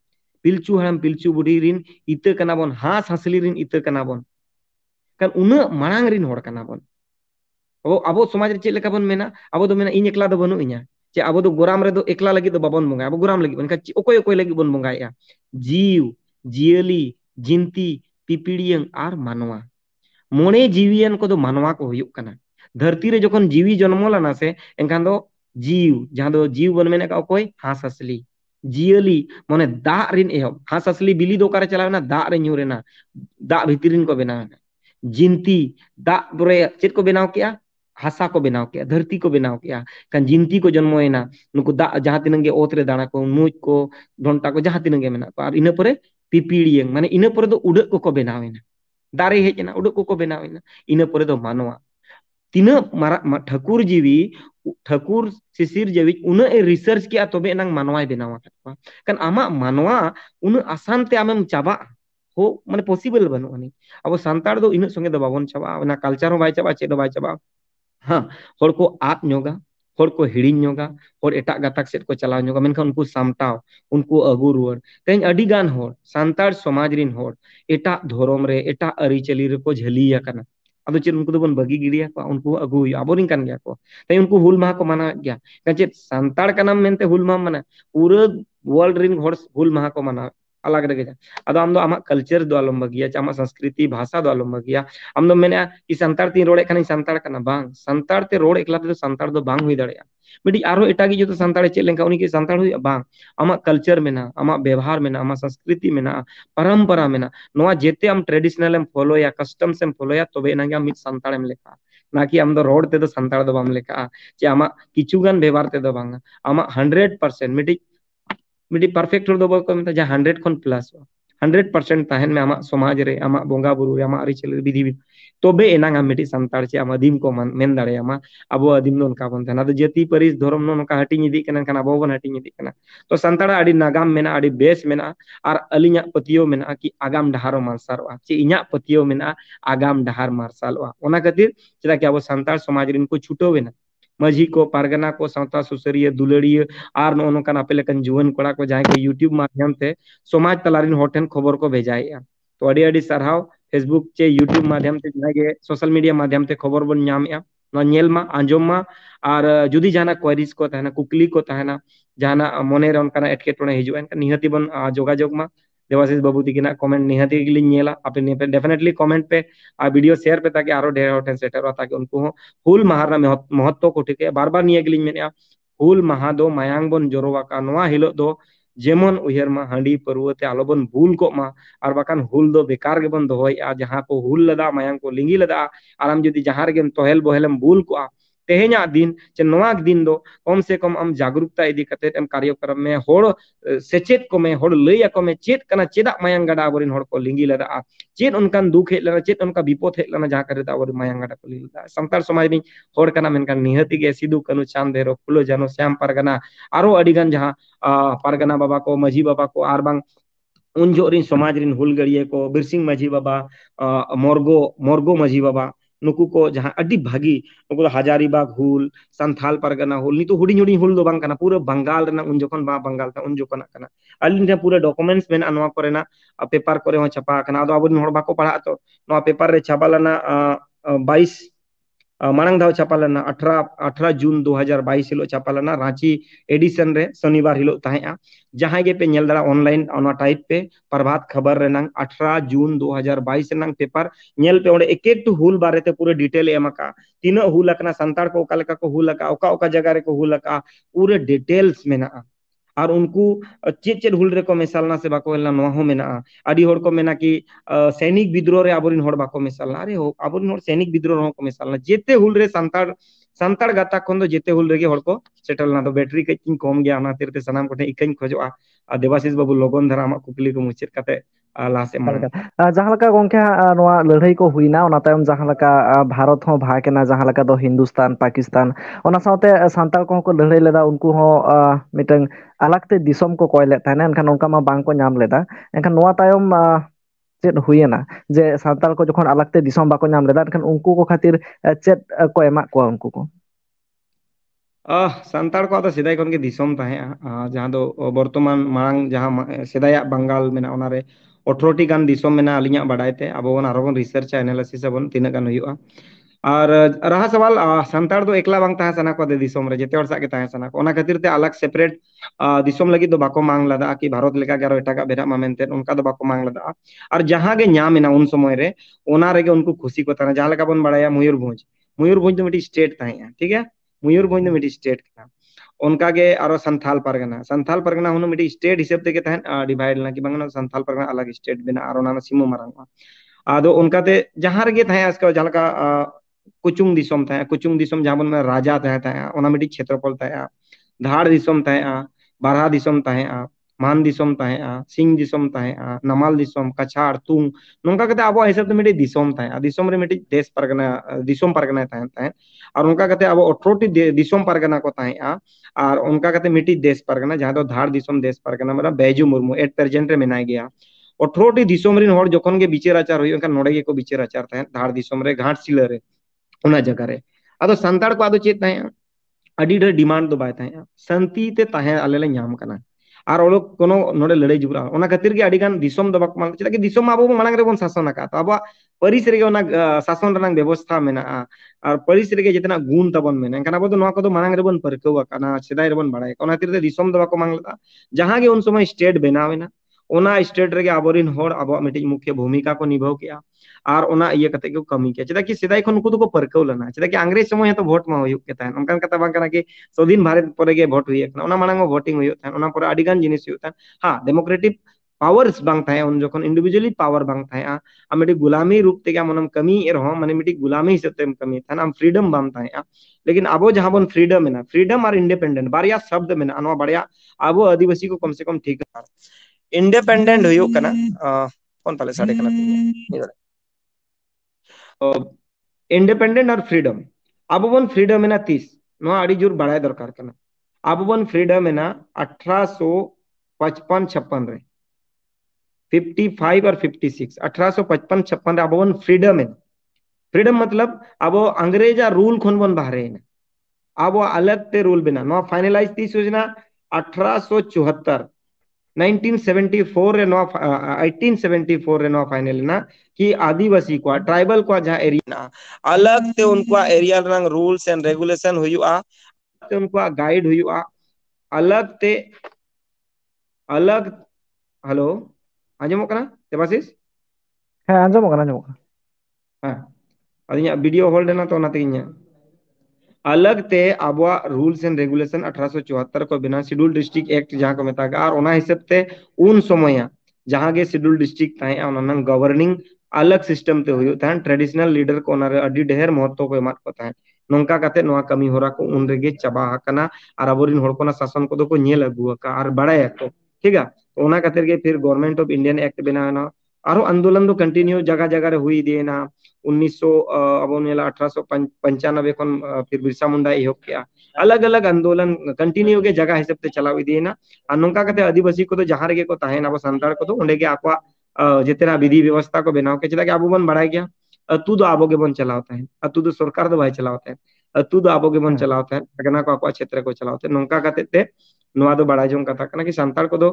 B: पिलचू हड़म पिलचू बुढ़ी रिन इत कना बन हास हंसली रिन इत कना बन कारण उन मांग रिन होड़ कना बन अब अब समाज रे चेक बन मेना अब इन एकला बनू इना ᱪᱮ ᱟᱵᱚ ᱫᱚ ᱜᱚᱨᱟᱢ ᱨᱮᱫᱚ ᱮᱠᱞᱟ ᱞᱟᱹᱜᱤᱫ ᱫᱚ ᱵᱟᱵᱚᱱ ᱵᱚᱸᱜᱟᱭᱟ ᱟᱵᱚ ᱜᱚᱨᱟᱢ ᱞᱟᱹᱜᱤᱫ ᱢᱮᱱᱠᱷᱟᱱ ᱚᱠᱚᱭ ᱚᱠᱚᱭ ᱞᱟᱹᱜᱤᱫ ᱵᱚᱱ ᱵᱚᱸᱜᱟᱭᱮᱜᱼᱟ ᱡᱤᱣ ᱡᱤᱭᱟᱹᱞᱤ ᱡᱤᱱᱛᱤ ᱯᱤᱯᱤᱲᱤᱭᱟᱝ ᱟᱨ ᱢᱟᱱᱣᱟ ᱢᱚᱬᱮ ᱡᱤᱣᱤᱭᱟᱱ ᱠᱚᱫᱚ ᱢᱟᱱᱣᱟ ᱠᱚ ᱦᱩᱭᱩᱜ ᱠᱟᱱᱟ ᱫᱷᱟᱹᱨᱛᱤ ᱨᱮ ᱡᱚᱠᱷᱚᱱ ᱡᱤᱣᱤ ᱡᱚᱱᱢᱚ ᱞᱮᱱᱟ ᱥᱮ ᱮᱱᱠᱷᱟᱱ ᱫᱚ ᱡᱤᱣ ᱡᱟᱦᱟᱸ ᱫᱚ ᱡᱤᱣ ᱵᱚᱱ ᱢᱮᱱ ᱟᱠᱟᱫ ᱚᱠᱚᱭ ᱦᱟᱸᱥ ᱦᱟᱸᱥᱞᱤ ᱡᱤᱭᱟᱹᱞᱤ ᱢᱟᱱᱮ ᱫᱟᱜ ᱨᱮᱱ ᱮᱦᱚᱵ ᱦᱟᱸᱥ ᱦᱟᱸᱥᱞᱤ ᱵᱤᱞᱤ ᱫᱚ ᱚᱠᱟᱨᱮ ᱪᱟᱞᱟᱣᱮᱱᱟ ᱫᱟᱜ ᱨᱮ ᱧᱩᱨᱮᱱᱟ ᱫᱟᱜ ᱵᱷᱤᱛᱤᱨ ᱨᱮᱱ ᱠᱚ ᱵᱮᱱᱟᱣᱮᱱᱟ ᱡᱤᱱᱛᱤ ᱫᱟᱜ ᱨᱮ ᱪᱮᱫ ᱠᱚ ᱵᱮᱱᱟᱣ ᱠᱮᱜᱼᱟ ᱦᱟᱥᱟ ᱠᱚ ᱵᱮᱱᱟᱣ ᱠᱮᱜᱼᱟ ᱫᱷᱟᱹᱨᱛᱤ ᱠᱚ ᱵᱮᱱᱟᱣ ᱠᱮᱜᱼᱟ ᱡᱤᱱᱛᱤ ᱠᱚ ᱡᱚᱱᱢᱚᱭᱮᱱᱟ ᱱᱩᱠᱩ ᱫᱟᱜ ᱡᱟᱦᱟᱸ ᱛᱤᱱᱟᱹᱜ ᱜᱮ ᱚᱛ ᱨᱮ ᱫᱟᱬᱟ ᱠᱚ ᱢᱩᱡ ᱠᱚ ᱰᱚᱱᱴᱟ ᱠᱚ ᱡᱟᱦᱟᱸ ᱛᱤᱱᱟᱹᱜ ᱜᱮ ᱢᱮᱱᱟᱜ ᱠᱚᱣᱟ ᱟᱨ ᱤᱱᱟᱹ ᱯᱚᱨᱮ ᱯᱤᱯᱤᱲᱤᱭᱟᱹᱝ ᱢᱟᱱᱮ ᱤᱱᱟᱹ ᱯᱚᱨᱮ ᱫᱚ ᱩᱰᱟᱹᱜ ᱠᱚᱠᱚ ᱵᱮᱱᱟᱣᱮᱱᱟ ᱫᱟᱨᱮ ᱦᱮᱡ ᱮᱱᱟ ᱩᱰᱟᱹᱜ ᱠᱚᱠᱚ ᱵᱮᱱᱟᱣᱮᱱᱟ ᱤᱱᱟᱹ ᱯᱚᱨᱮ ᱫᱚ ᱢᱟᱱᱣᱟ ᱛᱤᱱᱟᱹᱜ ᱢᱟᱨᱟᱜ ᱴᱷᱟᱹᱠᱩᱨ ᱡᱤᱣᱤ ᱴᱷᱟᱹᱠᱩᱨ ᱥᱤᱥᱤᱨ ᱡᱟᱹᱣᱤᱡ ᱩᱱᱟᱹᱜ ᱮ ᱨᱤᱥᱟᱨᱪ ᱠᱮᱜᱼᱟ ᱛᱚᱵᱮ ᱮᱱᱟᱝ ᱢᱟᱱᱣᱟᱭ ᱵᱮᱱᱟᱣ ᱟᱠᱟᱫ ᱠᱚᱣᱟ ᱠᱷᱟᱱ ᱟᱢᱟᱜ ᱢᱟᱱᱣᱟ ᱩᱱᱟᱹᱜ ᱟᱥᱟᱱ ᱛᱮ ᱟᱢᱮᱢ ᱪᱟᱵᱟᱜᱼᱟ ᱦᱳ ᱢᱟᱱᱮ ᱯᱚᱥᱤᱵᱮᱞ ᱵᱟᱹᱱᱩᱜ ᱟᱹᱱᱤᱡ ᱟᱵᱚ ᱥᱟᱱᱛᱟᱲ ᱫᱚ ᱤᱱᱟᱹᱜ ᱥᱚᱸᱜᱮ ᱫᱚ ᱵᱟᱵᱚᱱ ᱪᱟᱵᱟᱜᱼᱟ ᱚᱱᱟ ᱠᱟᱞᱪᱟᱨ ᱦᱚᱸ ᱵᱟᱭ ᱪᱟᱵᱟᱜᱼᱟ ᱪᱮᱫ ᱦᱚᱸ ᱵᱟᱭ ᱪᱟᱵᱟᱜᱼᱟ हाँ हर को आत न्योगा हर को हिड़ी न्योगा और एटा गतक सेट को चला न्योगा मेनका उनको सामटाव उनको अगुर वर तें गान हो समाज रिन हो एटा धोरम रे को झली या कना उनको दबन बगी गिड़िया को उनको अगु आबो उनको हुल महा को माना गया कचे सांतार का महा मना पूरे वर्ल्ड रिन हो महा को माना अलग रह गया कल्चर दो आलम बगिया चाहे आम संस्कृति भाषा दो आलम बगिया आम दो मेने कि सानतार तीन रोड़े खानी सानतार करना बांग सानतार ते रोड़े तो दो बांग मिटी आरो एटागी जो तो सानतार चे लेंका उनी के हुई बांग आम कल्चर में ना आम व्यवहार में ना आम संस्कृति में ना परंपरा में ना नवा जेते हम ट्रेडिशनल एम फॉलो या कस्टम्स एम फॉलो या तो वे ना क्या मिट सानतार एम लेखा ना कि हम दो रोड ते तो सानतार दो बांग लेखा चे आम किचुगन व्यवहार ते दो बांग आम हंड्रेड परसेंट मिटी मिट्टी परफेक्ट हो दबो को मतलब हंड्रेड कौन प्लस हंड्रेड परसेंट तहन में आम समाज रे आमा बोंगा बुरु रे आमा अरिचल विधि विधि तो बे एना गा मिट्टी संतार छे आमा दिम को मन मेन दाड़े आमा अबो दिम नो का बंधन हटिंग दी केना केना हटिंग दी तो संतार आडी नागाम में ना आडी बेस में ना पतियो में ना आगाम ढारो मानसार वा छे पतियो में आगाम ढार मारसाल वा ओना खातिर जेला समाज रिन को छुटो बेना मजी को पारगना को सावता सुसरिय दुलड़ी आर नो नोकन आपेले कन जुवन कोड़ा को जाए के यूट्यूब माध्यम से समाज तलारिन होटेन खबर को भेजाए तो अड़ी अड़ी सराहाव फेसबुक चे यूट्यूब माध्यम से जाए के सोशल मीडिया माध्यम से खबर बन नाम या ना नियल मा आंजोम मा आर जुदी जाना क्वेरीज को तहना कुकली को तहना जाना मोनेर उनका ना एटकेट पड़े हिजुए इनका निहती बन जोगा जोग मा देवाशीष बाबू કોમેન્ટ कमेंट के डेफिनेटली कमेंट पे आ वीडियो शेयर पे ताकि ढेर सेटर ताकि उनको हूल महारना महत्व को ठीक है बार बार निया गलिन मेने हुल महादो मायांग बन जोरोवा हिल जेमन उहर मा हांडी आलो बन भूल को मा और बाकान हुल दो बेकार गेबन दोहय आ जहां को हूल लदा मायांग को लिंगी लदा आराम जदी जहां रेगेम तोहेल बोहेलम भूल को आ ᱛᱮᱦᱮᱧᱟᱜ ᱫᱤᱱ ᱪᱮ ᱱᱚᱣᱟ ᱫᱤᱱ ᱫᱚ ᱠᱚᱢ ᱥᱮ ᱠᱚᱢ ᱟᱢ ᱡᱟᱜᱨᱩᱠᱛᱟ ᱤᱫᱤ ᱠᱟᱛᱮ ᱮᱢ ᱠᱟᱨᱭᱚᱠᱨᱚᱢ ᱢᱮ ᱦᱚᱲ ᱥᱮᱪᱮᱫ ᱠᱚ ᱢᱮ ᱦᱚᱲ ᱞᱟᱹᱭ ᱟᱠᱚ ᱢᱮ ᱪᱮᱫ ᱠᱟᱱᱟ ᱪᱮᱫᱟᱜ ᱢᱟᱭᱟᱝ ᱜᱟᱰᱟ ᱟᱵᱚᱨᱮᱱ ᱦᱚᱲ ᱠᱚ ᱞᱤᱸᱜᱤ ᱞᱟᱫᱟᱜᱼᱟ ᱪᱮᱫ ᱚᱱᱠᱟᱱ ᱫᱩᱠ ᱦᱮᱡ ᱞᱮᱱᱟ ᱪᱮᱫ ᱚᱱᱠᱟ ᱵᱤᱯᱚᱫ ᱦᱮᱡ ᱞᱮᱱᱟ ᱡᱟᱦᱟᱸ ᱠᱟᱨᱮ ᱟᱵᱚᱨᱮᱱ ᱢᱟᱭᱟᱝ ᱜᱟᱰᱟ ᱠᱚ ᱞᱤᱸᱜᱤ ᱞᱟᱫᱟᱜᱼᱟ ᱥᱟᱱᱛᱟᱲ ᱥᱚᱢᱟᱡᱽ ᱨᱮᱱ ᱦᱚᱲ ᱠᱟᱱᱟ ᱢᱮᱱᱠᱷᱟᱱ ᱱᱤᱦᱟᱹᱛᱤ ᱜᱮ ᱥᱤᱫᱩ ᱠᱟᱹᱱᱩ ᱪᱟᱸᱫ ᱵᱷᱮᱨᱚ ᱯᱷᱩᱞᱳ ᱡᱷᱟᱱᱚ ᱥᱭᱟᱢ ᱯᱟᱨᱜᱟᱱᱟ ᱟᱨᱚ ᱟᱹᱰᱤᱜᱟᱱ ᱡᱟᱦᱟᱸ ᱯᱟᱨᱜᱟᱱᱟ ᱵᱟᱵᱟ ᱠᱚ ᱢᱟᱹᱡᱷᱤ ᱵᱟᱵᱟ ᱠᱚ ᱟᱨ ᱵᱟᱝ उन जो समाज रिन हुलगड़िए को बिरसिंह माझी बाबा मोरगो मोरगो माझी बाबा ᱱᱩᱠᱩ ᱠᱚ ᱡᱟᱦᱟᱸ ᱟᱹᱰᱤ ᱵᱷᱟᱹᱜᱤ ᱱᱩᱠᱩ ᱫᱚ ᱦᱟᱡᱟᱨᱤᱵᱟᱜᱽ ᱦᱩᱞ ᱥᱟᱱᱛᱷᱟᱞ ᱯᱟᱨᱜᱟᱱᱟ ᱦᱩᱞ ᱱᱤᱛᱚᱜ ᱦᱩᱰᱤᱧ ᱦᱩᱰᱤᱧ ᱦᱩᱞ ᱫᱚ ᱵᱟᱝ ᱠᱟᱱᱟ ᱯᱩᱨᱟᱹ ᱵᱟᱝᱜᱟᱞ ᱨᱮᱱᱟᱜ ᱩᱱ ᱡᱚᱠᱷᱚᱱ ᱵᱟᱝ ᱵᱟᱝᱜᱟᱞ ᱛᱟᱦᱮᱸ ᱩᱱ ᱡᱚᱠᱷᱚᱱᱟᱜ ᱠᱟᱱᱟ ᱟᱹᱞᱤᱧ ᱴᱷᱮᱱ ᱯᱩᱨᱟᱹ ᱰᱚᱠᱩᱢᱮᱱᱴᱥ ᱢᱮᱱᱟᱜᱼᱟ ᱱᱚᱣᱟ ᱠᱚᱨᱮᱱᱟᱜ ᱯᱮᱯᱟᱨ ᱠᱚᱨᱮ ᱦᱚᱸ ᱪᱷᱟᱯᱟ ᱟᱠᱟᱱᱟ ᱟᱫᱚ ᱟᱵᱚᱨᱮᱱ ᱦᱚᱲ ᱵᱟᱠᱚ ᱯᱟᱲᱦᱟᱜᱼᱟ ᱛᱚ ᱱᱚᱣᱟ ᱯᱮᱯᱟᱨ ᱨᱮ ᱪᱷᱟᱯᱟ ᱞᱮᱱᱟ ᱵᱟᱭᱤᱥ मांग मांगधाव लेना अठारह अठारह जून दो हजार बाईस हिलो लेना रांची एडिसन रे शनिवार हिलो जहां पे नेल दड़ा ऑनलाइन ऑना टाइप पे प्रभात खबर रेना अठारह जून दो हजार बाईस पेपर नेल पे ओंडे एक एक हुल बारे पूरे डिटेल का तीना हुल अकना संताड़ को ओका को हुल अका ओका ओका जगह रे को हुल अका पूरे डिटेल्स मेना ᱟᱨ ᱩᱱᱠᱩ ᱪᱮᱫ ᱪᱮᱫ ᱦᱩᱞ ᱨᱮᱠᱚ ᱢᱮᱥᱟ ᱞᱮᱱᱟ ᱥᱮ ᱵᱟᱠᱚ ᱞᱮᱱᱟ ᱱᱚᱣᱟ ᱦᱚᱸ ᱢᱮᱱᱟᱜᱼᱟ ᱟᱹᱰᱤ ᱦᱚᱲ ᱠᱚ ᱢᱮᱱᱟ ᱠᱤ ᱥᱮᱱᱤᱠ ᱵᱤᱫᱽᱨᱳᱦ ᱨᱮ ᱟᱵᱚᱨᱮᱱ ᱦᱚᱲ ᱵᱟᱠᱚ ᱢᱮᱥᱟ ᱞᱮᱱᱟ ᱟᱨᱮ ᱟᱵᱚᱨᱮᱱ ᱦᱚᱲ ᱥᱮᱱᱤᱠ ᱵᱤᱫᱽᱨᱳᱦ ᱨᱮᱦᱚᱸ ᱠᱚ ᱢᱮᱥᱟ ᱞᱮᱱᱟ ᱡᱮᱛᱮ ᱦᱩᱞ ᱨᱮ ᱥᱟᱱᱛᱟᱲ ᱥᱟᱱᱛᱟᱲ ᱜᱟᱛᱟᱠ ᱠᱷᱚᱱ ᱫᱚ ᱡᱮᱛᱮ ᱦᱩᱞ ᱨᱮᱜᱮ ᱦᱚᱲ ᱠᱚ ᱥᱮᱴᱮᱨ ᱞᱮᱱᱟ ᱫᱚ ᱵᱮᱴᱨᱤ ᱠᱟᱹᱡ ᱠᱚᱢ ᱜᱮᱭᱟ ᱚᱱᱟ ᱠᱷᱟᱹᱛᱤᱨ ᱛᱮ ᱥᱟᱱᱟᱢ ᱠᱚᱴᱷᱮᱱ ᱤᱠᱟᱹᱧ ᱠᱷᱚᱡᱚᱜᱼᱟ ᱫᱮᱵᱟᱥᱤᱥ ᱵᱟᱵᱩ ᱞᱚᱜᱚᱱ ᱫᱷᱟᱨᱟ ᱟᱢᱟᱜ ᱠᱩᱠᱞᱤ ᱠᱚ ᱢᱩᱪᱟᱹᱫ ᱠᱟᱛᱮ ᱞᱟᱦᱟ ᱥᱮᱫ ᱢᱟᱲᱟᱝ
A: ᱡᱟᱦᱟᱸ ᱞᱮᱠᱟ ᱜᱚᱝᱠᱮ ᱱᱚᱣᱟ ᱞᱟᱹᱲᱦᱟᱹᱭ ᱠᱚ ᱦᱩᱭᱱᱟ ᱚᱱᱟ ᱛᱟᱭᱚᱢ ᱡᱟᱦᱟᱸ ᱞᱮᱠᱟ ᱵᱷᱟᱨᱚᱛ ᱦᱚᱸ ᱵᱷᱟᱜᱽ ᱮᱱᱟ ᱡᱟᱦᱟᱸ ᱞᱮᱠᱟ ᱫᱚ ᱦᱤᱱᱫᱩᱥᱛᱟᱱ ᱯᱟᱠᱤᱥᱛᱟᱱ ᱚᱱᱟ ᱥᱟᱶᱛᱮ ᱥᱟᱱᱛᱟᱲ ᱠᱚᱦᱚᱸ ᱠᱚ ᱞᱟᱹᱲᱦᱟᱹᱭ ᱞᱮᱫᱟ ᱩᱱᱠᱩ ᱦᱚᱸ ᱢᱤᱫᱴᱟᱝ ᱟᱞᱟᱜᱛᱮ ᱫᱤᱥᱚᱢ ᱠᱚ ᱠᱚᱭ ᱞᱮᱫ ᱛᱟᱦᱮᱱᱟ ᱮᱱᱠᱷᱟᱱ ᱚᱱᱠᱟ ᱢᱟ ᱵᱟᱝ ᱠᱚ ᱧᱟᱢ ᱞᱮᱫᱟ ᱮᱱᱠᱷᱟᱱ ᱱᱚᱣᱟ ᱛᱟᱭᱚᱢ ᱪᱮᱫ ᱦᱩᱭᱮᱱᱟ ᱡᱮ ᱥᱟᱱᱛᱟᱲ ᱠᱚ ᱡᱚᱠᱷᱚᱱ ᱟᱞᱟᱜᱛᱮ ᱫᱤᱥᱚᱢ ᱵᱟᱠᱚ ᱧᱟᱢ ᱞᱮᱫᱟ ᱮᱱᱠᱷᱟᱱ ᱩᱱᱠᱩ ᱠᱚ ᱠᱷᱟᱹᱛᱤᱨ ᱪᱮᱫ ᱠᱚ ᱮᱢᱟᱜ ᱠᱚᱣᱟ ᱩᱱᱠᱩ ᱠᱚ
B: ᱟ ᱥᱟᱱᱛᱟᱲ ᱠᱚᱣᱟᱜ ᱫᱚ ᱥᱮᱫᱟᱭ ᱠᱷᱚᱱ ᱜᱮ ᱫᱤᱥᱚᱢ ᱛᱟᱦᱮᱸᱜᱼᱟ ᱡᱟᱦᱟᱸ ᱫᱚ ᱵᱚᱨᱛᱚᱢᱟᱱ ᱢᱟᱲᱟᱝ ᱡᱟᱦᱟᱸ ᱥᱮᱫᱟᱭᱟᱜ ᱵᱟᱝᱜᱟᱞ ᱢᱮᱱᱟᱜᱼᱟ ᱚᱱᱟᱨᱮ ᱚᱴᱷᱨᱚᱴᱤ ᱜᱟᱱ ᱫᱤᱥᱚᱢ ᱢᱮᱱᱟᱜᱼᱟ ᱟᱹᱞᱤᱧᱟᱜ ᱵᱟᱰᱟᱭ ᱛᱮ ᱟᱵᱚ ᱵᱚᱱ ᱟᱨᱦᱚᱸ ᱵᱚᱱ ᱨᱤᱥᱟᱨᱪᱟ ᱮᱱᱟᱞᱟᱭᱥᱤᱥ ᱟᱵᱚᱱ ᱛᱤᱱᱟᱹᱜ ᱜᱟᱱ ᱦᱩᱭᱩᱜᱼᱟ ᱟᱨ ᱨᱟᱦᱟ ᱥᱟᱣᱟᱞ ᱥᱟᱱᱛᱟᱲ ᱫᱚ ᱮᱠᱞᱟ ᱵᱟᱝ ᱛᱟᱦᱮᱸ ᱥᱟᱱᱟ ᱠᱚᱣᱟ ᱫᱤᱥᱚᱢ ᱨᱮ ᱡᱮᱛᱮ ᱦᱚᱲ ᱥᱟᱜ ᱜᱮ ᱛᱟᱦᱮᱸ ᱥᱟᱱᱟ ᱠᱚᱣᱟ ᱚᱱᱟ ᱠᱷᱟᱹᱛᱤᱨ ᱛᱮ ᱟᱞᱟᱜ ᱥᱮᱯᱟᱨᱮᱴ ᱫᱤᱥᱚᱢ ᱞᱟᱹᱜᱤᱫ ᱫᱚ ᱵᱟᱠᱚ ᱢᱟᱝ ᱞᱟᱫᱟᱜᱼᱟ ᱠᱤ ᱵᱷᱟᱨᱚᱛ ᱞᱮᱠᱟ ᱜᱮ ᱟᱨᱚ ᱮᱴᱟᱜᱟᱜ ᱵᱮᱱᱟᱜ ᱢᱟ ᱢᱮᱱᱛᱮ ᱚᱱᱠᱟ ᱫᱚ ᱵᱟᱠᱚ ᱢᱟᱝ ᱞᱟᱫᱟᱜᱼᱟ ᱟᱨ ᱡᱟᱦᱟᱸ ᱜᱮ ᱧᱟᱢ ᱮᱱᱟ ᱩᱱ ᱥᱚᱢᱚᱭ ᱨᱮ ᱚᱱᱟ ᱨᱮᱜᱮ ᱩᱱᱠᱩ ᱠᱷᱩᱥᱤ ᱠᱚ ᱛᱟᱦᱮᱱᱟ ᱡᱟᱦᱟᱸ ᱞᱮᱠᱟ ᱵᱚᱱ ᱵᱟᱲᱟᱭᱟ ᱢᱚᱭᱩᱨᱵᱷᱚᱸᱡᱽ ᱢᱚᱭᱩᱨᱵᱷᱚᱸᱡᱽ ᱫᱚ ᱢᱤᱫᱴᱤᱡ ᱥᱴᱮᱴ ᱛᱟᱦᱮᱸᱜᱼᱟ ᱴᱷᱤᱠ ᱜᱮᱭᱟ मयूरभ स्टेट उनका के और संथाल परगना संथाल परगना हुनु मिटी स्टेट हिसाब से डिवाइड ना कि बंगना संथाल परगना अलग स्टेट बिना और ना सीमो मरंग आदो उनका ते जहां रगे थाय आजकल जलका कुचुंग दिसम थाय कुचुंग दिसम जामन में राजा थाय थाय उना मिटी क्षेत्रफल थाय धार दिसम थाय बारहा दिसम थाय आ मान दिसम तहे आ सिंह दिसम तहे आ नमाल दिसम कछार तुंग नोंका कते अब हिसाब से मिटे दिसम तहे आ दिसम रे मिटे देश परगना दिसम परगना तहे तहे और उनका कते अब अथॉरिटी दिसम परगना को तहे आ और उनका कते मिटे देश परगना जहां तो धार दिसम देश परगना मेरा बैजू मुर्मू एट प्रेजेंट रे मनाया गया अथॉरिटी दिसम रे हर जखन के बिचेर आचार होय उनका नोडे के को बिचेर आचार तहे धार दिसम रे घाट सिलर रे उना जगह रे आ तो संताड़ को आ तो चेत तहे आ डिमांड दो बाय तहे संती ते तहे आलेले न्याम कना ᱟᱨ ᱚᱞᱚᱜ ᱠᱳᱱᱳ ᱱᱚᱰᱮ ᱞᱟᱹᱲᱟᱹᱭ ᱡᱩᱵᱨᱟ ᱚᱱᱟ ᱠᱷᱟᱹᱛᱤᱨ ᱜᱮ ᱟᱹᱰᱤ ᱜᱟᱱ ᱫᱤᱥᱚᱢ ᱫᱚ ᱵᱟᱠᱚ ᱢᱟᱱᱟᱣ ᱪᱮᱫᱟᱜ ᱠᱤ ᱫᱤᱥᱚᱢ ᱟᱵᱚ ᱢᱟᱲᱟᱝ ᱨᱮᱵᱚᱱ ᱥᱟᱥᱚᱱ ᱟᱠᱟᱫ ᱛᱚ ᱟᱵᱚᱣᱟᱜ ᱯᱟᱹᱨᱤᱥ ᱨᱮᱜᱮ ᱚᱱᱟ ᱥᱟᱥᱚᱱ ᱨᱮᱱᱟᱜ ᱵᱮᱵᱚᱥᱛᱷᱟ ᱢᱮᱱᱟᱜᱼᱟ ᱟᱨ ᱯᱟᱹᱨᱤᱥ ᱨᱮᱜᱮ ᱡᱮᱛᱮᱱᱟᱜ ᱜᱩᱱ ᱛᱟᱵᱚᱱ ᱢᱮᱱᱟᱜᱼᱟ ᱮᱱᱠᱷᱟᱱ ᱟᱵᱚ ᱫᱚ ᱱᱚᱣᱟ ᱠᱚᱫᱚ ᱢᱟᱲᱟᱝ ᱨᱮᱵᱚᱱ ᱯᱟᱹᱨᱠᱟᱹᱣ ᱟᱠᱟᱱᱟ ᱥᱮᱫᱟᱭ ᱨᱮᱵᱚᱱ ᱵᱟᱲᱟᱭ ᱟᱠᱟᱫᱟ ᱚᱱᱟ ᱠᱷᱟᱹᱛᱤᱨ ᱛᱮ ᱫᱤᱥᱚᱢ ᱫᱚ ᱵᱟᱠᱚ ᱢᱟᱝ ᱞᱮᱫᱟ ᱡᱟᱦᱟᱸ ᱜᱮ ᱩᱱ ᱥᱚᱢᱚᱭ ᱥᱴᱮᱴ ᱵᱮᱱᱟᱣ ᱮᱱᱟ ᱚᱱᱟ ᱥᱴᱮᱴ ᱨᱮᱜᱮ ᱟᱵᱚᱨᱮᱱ ᱦᱚᱲ ᱟᱵᱚᱣᱟᱜ ᱢᱤᱫᱴᱤᱡ ᱢᱩᱠᱷᱭᱟᱹ ᱵᱷᱩᱢᱤᱠᱟ ᱠᱚ ᱱᱤᱵᱷᱟᱹᱣ ᱠᱮᱜᱼᱟ ᱟᱨ ᱚᱱᱟ ᱤᱭᱟᱹ ᱠᱟᱛᱮ ᱜᱮᱠᱚ ᱠᱟᱹᱢᱤ ᱠᱮᱭᱟ ᱪᱮᱫᱟᱜ ᱠᱤ ᱥᱮᱫᱟᱭ ᱠᱷᱚᱱ ᱱᱩᱠᱩ ᱫᱚᱠᱚ ᱯᱟᱹᱨᱠᱟᱹᱣ ᱞᱮᱱᱟ ᱪᱮᱫᱟᱜ ᱠᱤ ᱟᱝᱜᱨᱮᱡ ᱥᱚᱢᱚᱭ ᱦᱚᱸᱛᱚ ᱵᱷᱳᱴ ᱢᱟ ᱦᱩᱭᱩᱜ ᱜᱮ ᱛᱟᱦᱮᱱ ᱚᱱᱠᱟᱱ ᱠᱟᱛᱷᱟ ᱵᱟᱝ ᱠᱟᱱᱟ ᱠᱤ ᱥᱟᱹᱫᱷᱤᱱ ᱵᱷᱟᱨᱚᱛ ᱯᱚᱨᱮ ᱜᱮ ᱵᱷᱳᱴ ᱦᱩᱭ ᱟᱠᱟᱱᱟ ᱚᱱᱟ ᱢᱟᱲᱟᱝ ᱦᱚᱸ ᱵᱷᱳᱴᱤᱝ ᱦᱩᱭᱩᱜ ᱛᱟᱦᱮᱱ ᱚᱱᱟ ᱯᱚᱨᱮ ᱟᱹᱰᱤᱜᱟᱱ ᱡᱤᱱᱤᱥ ᱦᱩᱭᱩᱜ ᱛᱟᱦᱮᱱ ᱦᱟᱸ ᱰᱮᱢᱳᱠᱨᱮᱴᱤᱠ पावर्स बांग था उन जखन इंडिविजुअली पावर बांग था आ मिट्टी गुलामी रूप ते मन कमी रहा माने मिट्टी गुलामी हिसाब से कमी था आम फ्रीडम बांग था लेकिन अब जहां बन फ्रीडम है फ्रीडम और इंडिपेंडेंट बारिया शब्द में ना बारिया अब आदिवासी को कम से कम ठीक इंडिपेंडेंट हो कौन पाले साढ़े कना इंडिपेंडेंट और फ्रीडम अब अबोबन फ्रीडम है ना तीस ना अड़ी जोर बढ़ाए दरकार करना अबोबन फ्रीडम है ना अठारह सो पचपन छप्पन रे फिफ्टी फाइव और फिफ्टी सिक्स अठारह सो पचपन छप्पन अब अबोबन फ्रीडम है फ्रीडम मतलब अब अंग्रेजा रूल खोन बन बाहर है ना अब अलग ते रूल बिना ना फाइनलाइज तीस योजना अठारह सो चौहत्तर 1974 फाइनल uh, uh, ना कि आदिवासी को ट्राइबल को एरिया अलग से उनको एरिया रंग रूल्स एंड रेगुलेशन हुआ से गाइड हुआ अलग से अलग हेलो हाँ आजम देवाशीष हाँ आजम हाँ आजम हाँ अभी वीडियो होल्ड है ना तो, तो अलग ते अब रूल्स एंड रेगुलेशन अठारह को बिना शेड्यूल डिस्ट्रिक्ट एक्ट जहां को मेता और ओना हिसाब से उन समय जहां के शेड्यूल डिस्ट्रिक्ट ताहे ओना गवर्निंग अलग सिस्टम ते हुयो ताहे ट्रेडिशनल लीडर को अडी ढेर महत्व को एमात को ताहे नोंका काते नोआ कमी होरा को उन रेगे चाबा हकना और अबोरिन होड़ को ना शासन को दो तो को नेल अगुआ का और बड़ा है तो ठीक है ओना तो काते फिर गवर्नमेंट ऑफ इंडियन एक्ट बना आरो आंदोलन दो कंटिन्यू जगह जगह हुई दिए ना उन्नीस सौ अब अठारह सौ पंचानबे खन फिर बिरसा मुंडा एहब किया अलग अलग आंदोलन कंटिन्यू के जगह हिसाब से चलाव इदीना और नोका कते तो आदिवासी को तो जहां रे को तहन अब सानताड़ को तो ओंडे के आपवा जितना विधि व्यवस्था को बनाव के चला के आबो बन बढ़ाए गया तू दो तो आबो तो हाँ। को आपवा क्षेत्र कथा कि सानताड़ को दो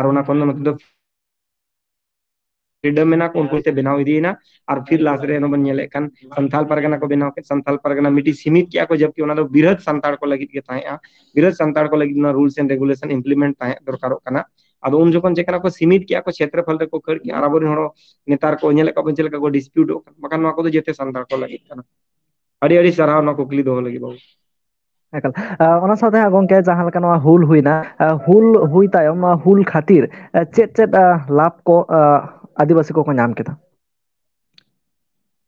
B: आरोना फोन मतलब फ्रीडम में ना कौन कौन से बिना हुई ना और फिर हाँ, लास्ट हाँ। रे नोबन ये लेकिन संथाल परगना को बिना के संथाल परगना मिट्टी सीमित किया को जबकि उन्होंने तो बिरहत संताड़ को लगी के था हाँ। बिरहत संताड़ को लगी ना रूल्स एंड रेगुलेशन इंप्लीमेंट था दरकार होना अब उन जोकन जेकना को सीमित किया को क्षेत्रफल को कर के आराबरी हो नेतार को ये लेकिन चल का को डिस्प्यूट होकर मकान को तो जेते संताड़ को लगी करना अड़ी अड़ी सराहना को क्ली दो लगी बाबू
A: ᱮᱠᱟᱞ ᱚᱱᱟ ᱥᱟᱶᱛᱮ ᱜᱚᱝᱠᱮ ᱡᱟᱦᱟᱸ ᱞᱮᱠᱟ ᱱᱚᱣᱟ ᱦᱩᱞ ᱦᱩᱭᱱᱟ ᱦᱩᱞ ᱦᱩᱭ ᱛᱟᱭᱚᱢ ᱱᱚᱣᱟ ᱦᱩᱞ ᱠᱷᱟᱹᱛᱤᱨ ᱪᱮᱫ ᱪᱮᱫ ᱞᱟᱵᱷ ᱠᱚ आदिवासी को नाम के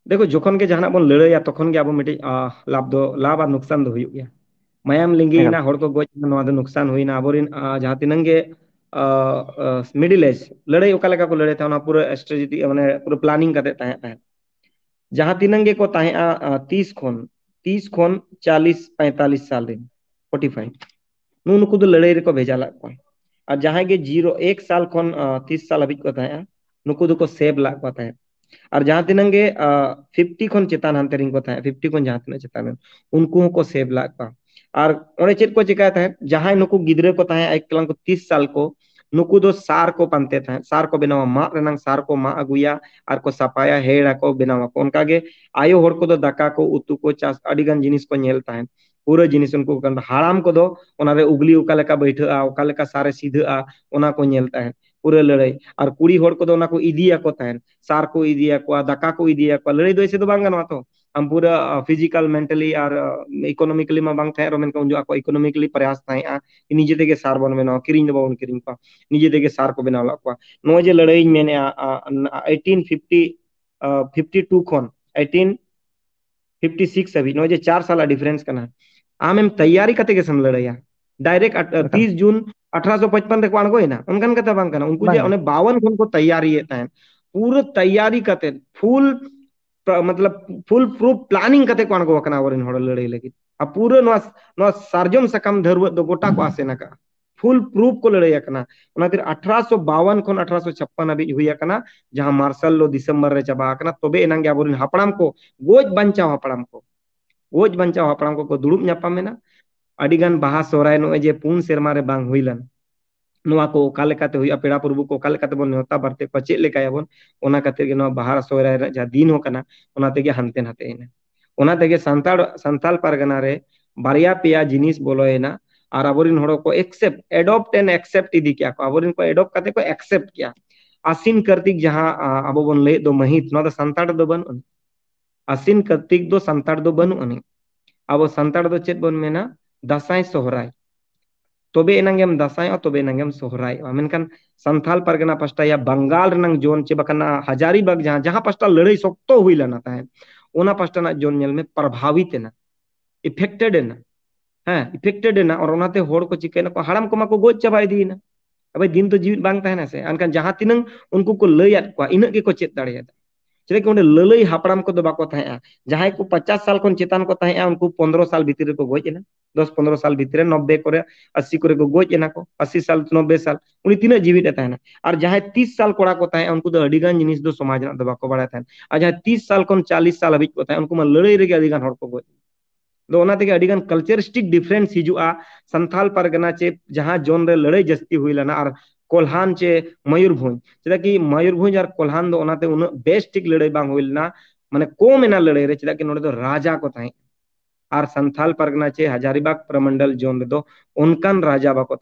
B: देखो जखन के जहां बन लड़ाया तखन के अब मिटे लाभ दो लाभ और नुकसान दो हुई गया मायाम लिंगी ना हड़ को गोज नवा दो नुकसान हुई ना अबोरिन जहां तिनंगे मिडिल एज लड़ाई ओका लगा को लड़े था ना पूरा स्ट्रेटजी माने पूरा प्लानिंग करते ताहे ताहे जहां तिनंगे को 30 खन तीस खन चालीस पैंतालीस साल रे फोर्टी फाइव नुनको लड़ाई रे को भेजा लग को और जहां के जीरो एक साल खन तीस साल हबी को था को सेव लग को और जहाँ तीन गे फिफ्टी खन चितान हंते रिंग को फिफ्टी खन जहाँ तीन चितान उनको को सेव लग को और चेक को चिकाया जहाँ नुक नुको को एक कलंग को तीस साल को नुकु दो सार को पनते था सार को बिना मा रनंग सार को मा अगुया आर को सपाया हेड़ा को बिना मा कौन कागे आयो होड़ को दो दका को उतु को चास जिनिस को नेल था पूरा जिनिस उनको कंद हराम को दो उगली उकाले का बैठ आ उकाले का सारे सीध आ उना को नेल था पूरे लड़ाई और कुड़ी होड़ को दो उना को इदिया को था सार को इदिया को दका को इदिया को लड़ाई दो ऐसे तो बांगन वा तो हम पूरा फिजिकल मेंटली और इकोनॉमिकली मां बांग थे रोमन का उनजो इकोनॉमिकली प्रयास निजे देगे सार बन बनाओ किरिंग दबाओ उन किरिंग पा निजे देगे सार को बनाओ लाओ पा नो जे लड़ाई मैंने 1850 52 कौन फिफ्टी सिक्स नो जे चार साल डिफरेंस करना आम हम तैयारी करते लड़ाई है डायरेक्ट तीस जून अठारह सौ पचपन तक वाण उनको बावन खून को तैयारी पूरा तैयारी फुल मतलब फुल प्रूफ प्लानिंग कते कौन को वकना वरिन होड़ लड़ाई लगी अब पूरे नो नो सार्जम सकम धरव दो गोटा को आसे ना का फुल प्रूफ को लड़ाई कना ओना तिर 1852 खन 1856 अभी हुई कना जहां मार्शल लो दिसंबर रे चबा कना तबे एनांगे आबोरिन हापड़ाम को गोज बंचाव हापड़ाम को गोज बंचाव हापड़ाम को को दुड़ुब नापा मेना अडीगन बहा सोराय नो जे पुन सेरमा रे बांग हुई लन ᱱᱚᱣᱟ ᱠᱚ ᱚᱠᱟ ᱞᱮᱠᱟᱛᱮ ᱦᱩᱭᱩᱜᱼᱟ ᱯᱮᱲᱟ ᱯᱨᱚᱵᱷᱩ ᱠᱚ ᱚᱠᱟ ᱞᱮᱠᱟᱛᱮ ᱵᱚᱱ ᱱᱮᱣᱛᱟ ᱵᱟᱨᱛᱮ ᱠᱚᱣᱟ ᱪᱮᱫ ᱞᱮᱠᱟᱭᱟᱵᱚᱱ ᱚᱱᱟ ᱠᱷᱟᱹᱛᱤᱨ ᱜᱮ ᱱᱚᱣᱟ ᱵᱟᱦᱟ ᱥᱚᱦᱨᱟᱭ ᱨᱮᱱᱟᱜ ᱡᱟᱦᱟᱸ ᱫᱤᱱ ᱦᱚᱸ ᱠᱟᱱᱟ ᱚᱱᱟ ᱛᱮᱜᱮ ᱦᱟᱱᱛᱮ ᱱᱟᱛᱮᱭᱮᱱᱟ ᱚᱱᱟ ᱛᱮᱜᱮ ᱥᱟᱱᱛᱟᱲ ᱥᱟᱱᱛᱟᱞ ᱯᱟᱨᱜᱟᱱᱟ ᱨᱮ ᱵᱟᱨᱭᱟ ᱯᱮᱭᱟ ᱡᱤᱱᱤᱥ ᱵᱚᱞᱚᱭᱮᱱᱟ और अबोरिन हड़ो को एक्सेप्ट एडॉप्ट एंड एक्सेप्ट इदी किया को अबोरिन को एडॉप्ट करते को एक्सेप्ट किया आसिन कार्तिक जहां अब बन ले दो महित ना संताड़ दो बन उन आसिन कार्तिक दो संताड़ दो बन उन अब संताड़ दो चेत बन मेना दसाई सोहराई तबे एनांगेम दसाई और तबे एनांगेम सोहराई आमिन कन संथाल परगना पश्ता या बंगाल रनंग जोन चे बकना हजारी बग जहां जहां पश्ता लड़ाई सोकतो हुई लना था ओना पश्ता ना जोन नेल में प्रभावित है ना इफेक्टेड है ना हां इफेक्टेड ना और ओनाते होड़ को चिकेन को हड़म कोमा को गोच चबाई दी ना अबे दिन तो जीवित बांग था ना से अनकन जहां तिनंग उनको को लयत को इन को चेत दड़े ᱪᱮᱫᱟᱜ ᱚᱸᱰᱮ ᱞᱟᱹᱞᱟᱹᱭ ᱦᱟᱯᱲᱟᱢ ᱠᱚᱫᱚ ᱵᱟᱠᱚ ᱛᱟᱦᱮᱸᱜᱼᱟ ᱡᱟᱦᱟᱸᱭ ᱠᱚ ᱯᱟᱪᱟᱥ ᱥᱟᱞ ᱠᱷᱚᱱ ᱪᱮᱛᱟᱱ ᱠᱚ ᱛᱟᱦᱮᱸᱜᱼᱟ ᱩᱱᱠᱩ ᱯᱚᱱᱫᱨᱚ ᱥᱟᱞ ᱵᱷᱤᱛᱤᱨ ᱨᱮᱠᱚ ᱜᱚᱡ ᱮᱱᱟ ᱫᱚᱥ साल भितर नब्बे को अस्सी को गज एना को अस्सी साल नब्बे साल उन्हीं तीन जीवित और जहां तीस साल कड़ा को उनको जिनिस समाज बाको और जहाँ तीस साल खन चालीस साल हज को उनको लड़ाई को गज दो अड़ीगन कल्चरिस्टिक डिफरेंस हजू सानथाल परगना चे जहाँ जोन लड़ाई जस्ती हुई लेना और कोल्हान चे मयूरभुंज चेदा कि मयूरभुंज और कोल्हान दो उनाते ठीक लड़ाई बांग हुई ना माने लड़ाई रे चेदा कि नोडे राजा को थाई आर संथाल परगना चे हजारीबाग प्रमंडल जोन उनकन राजा बा को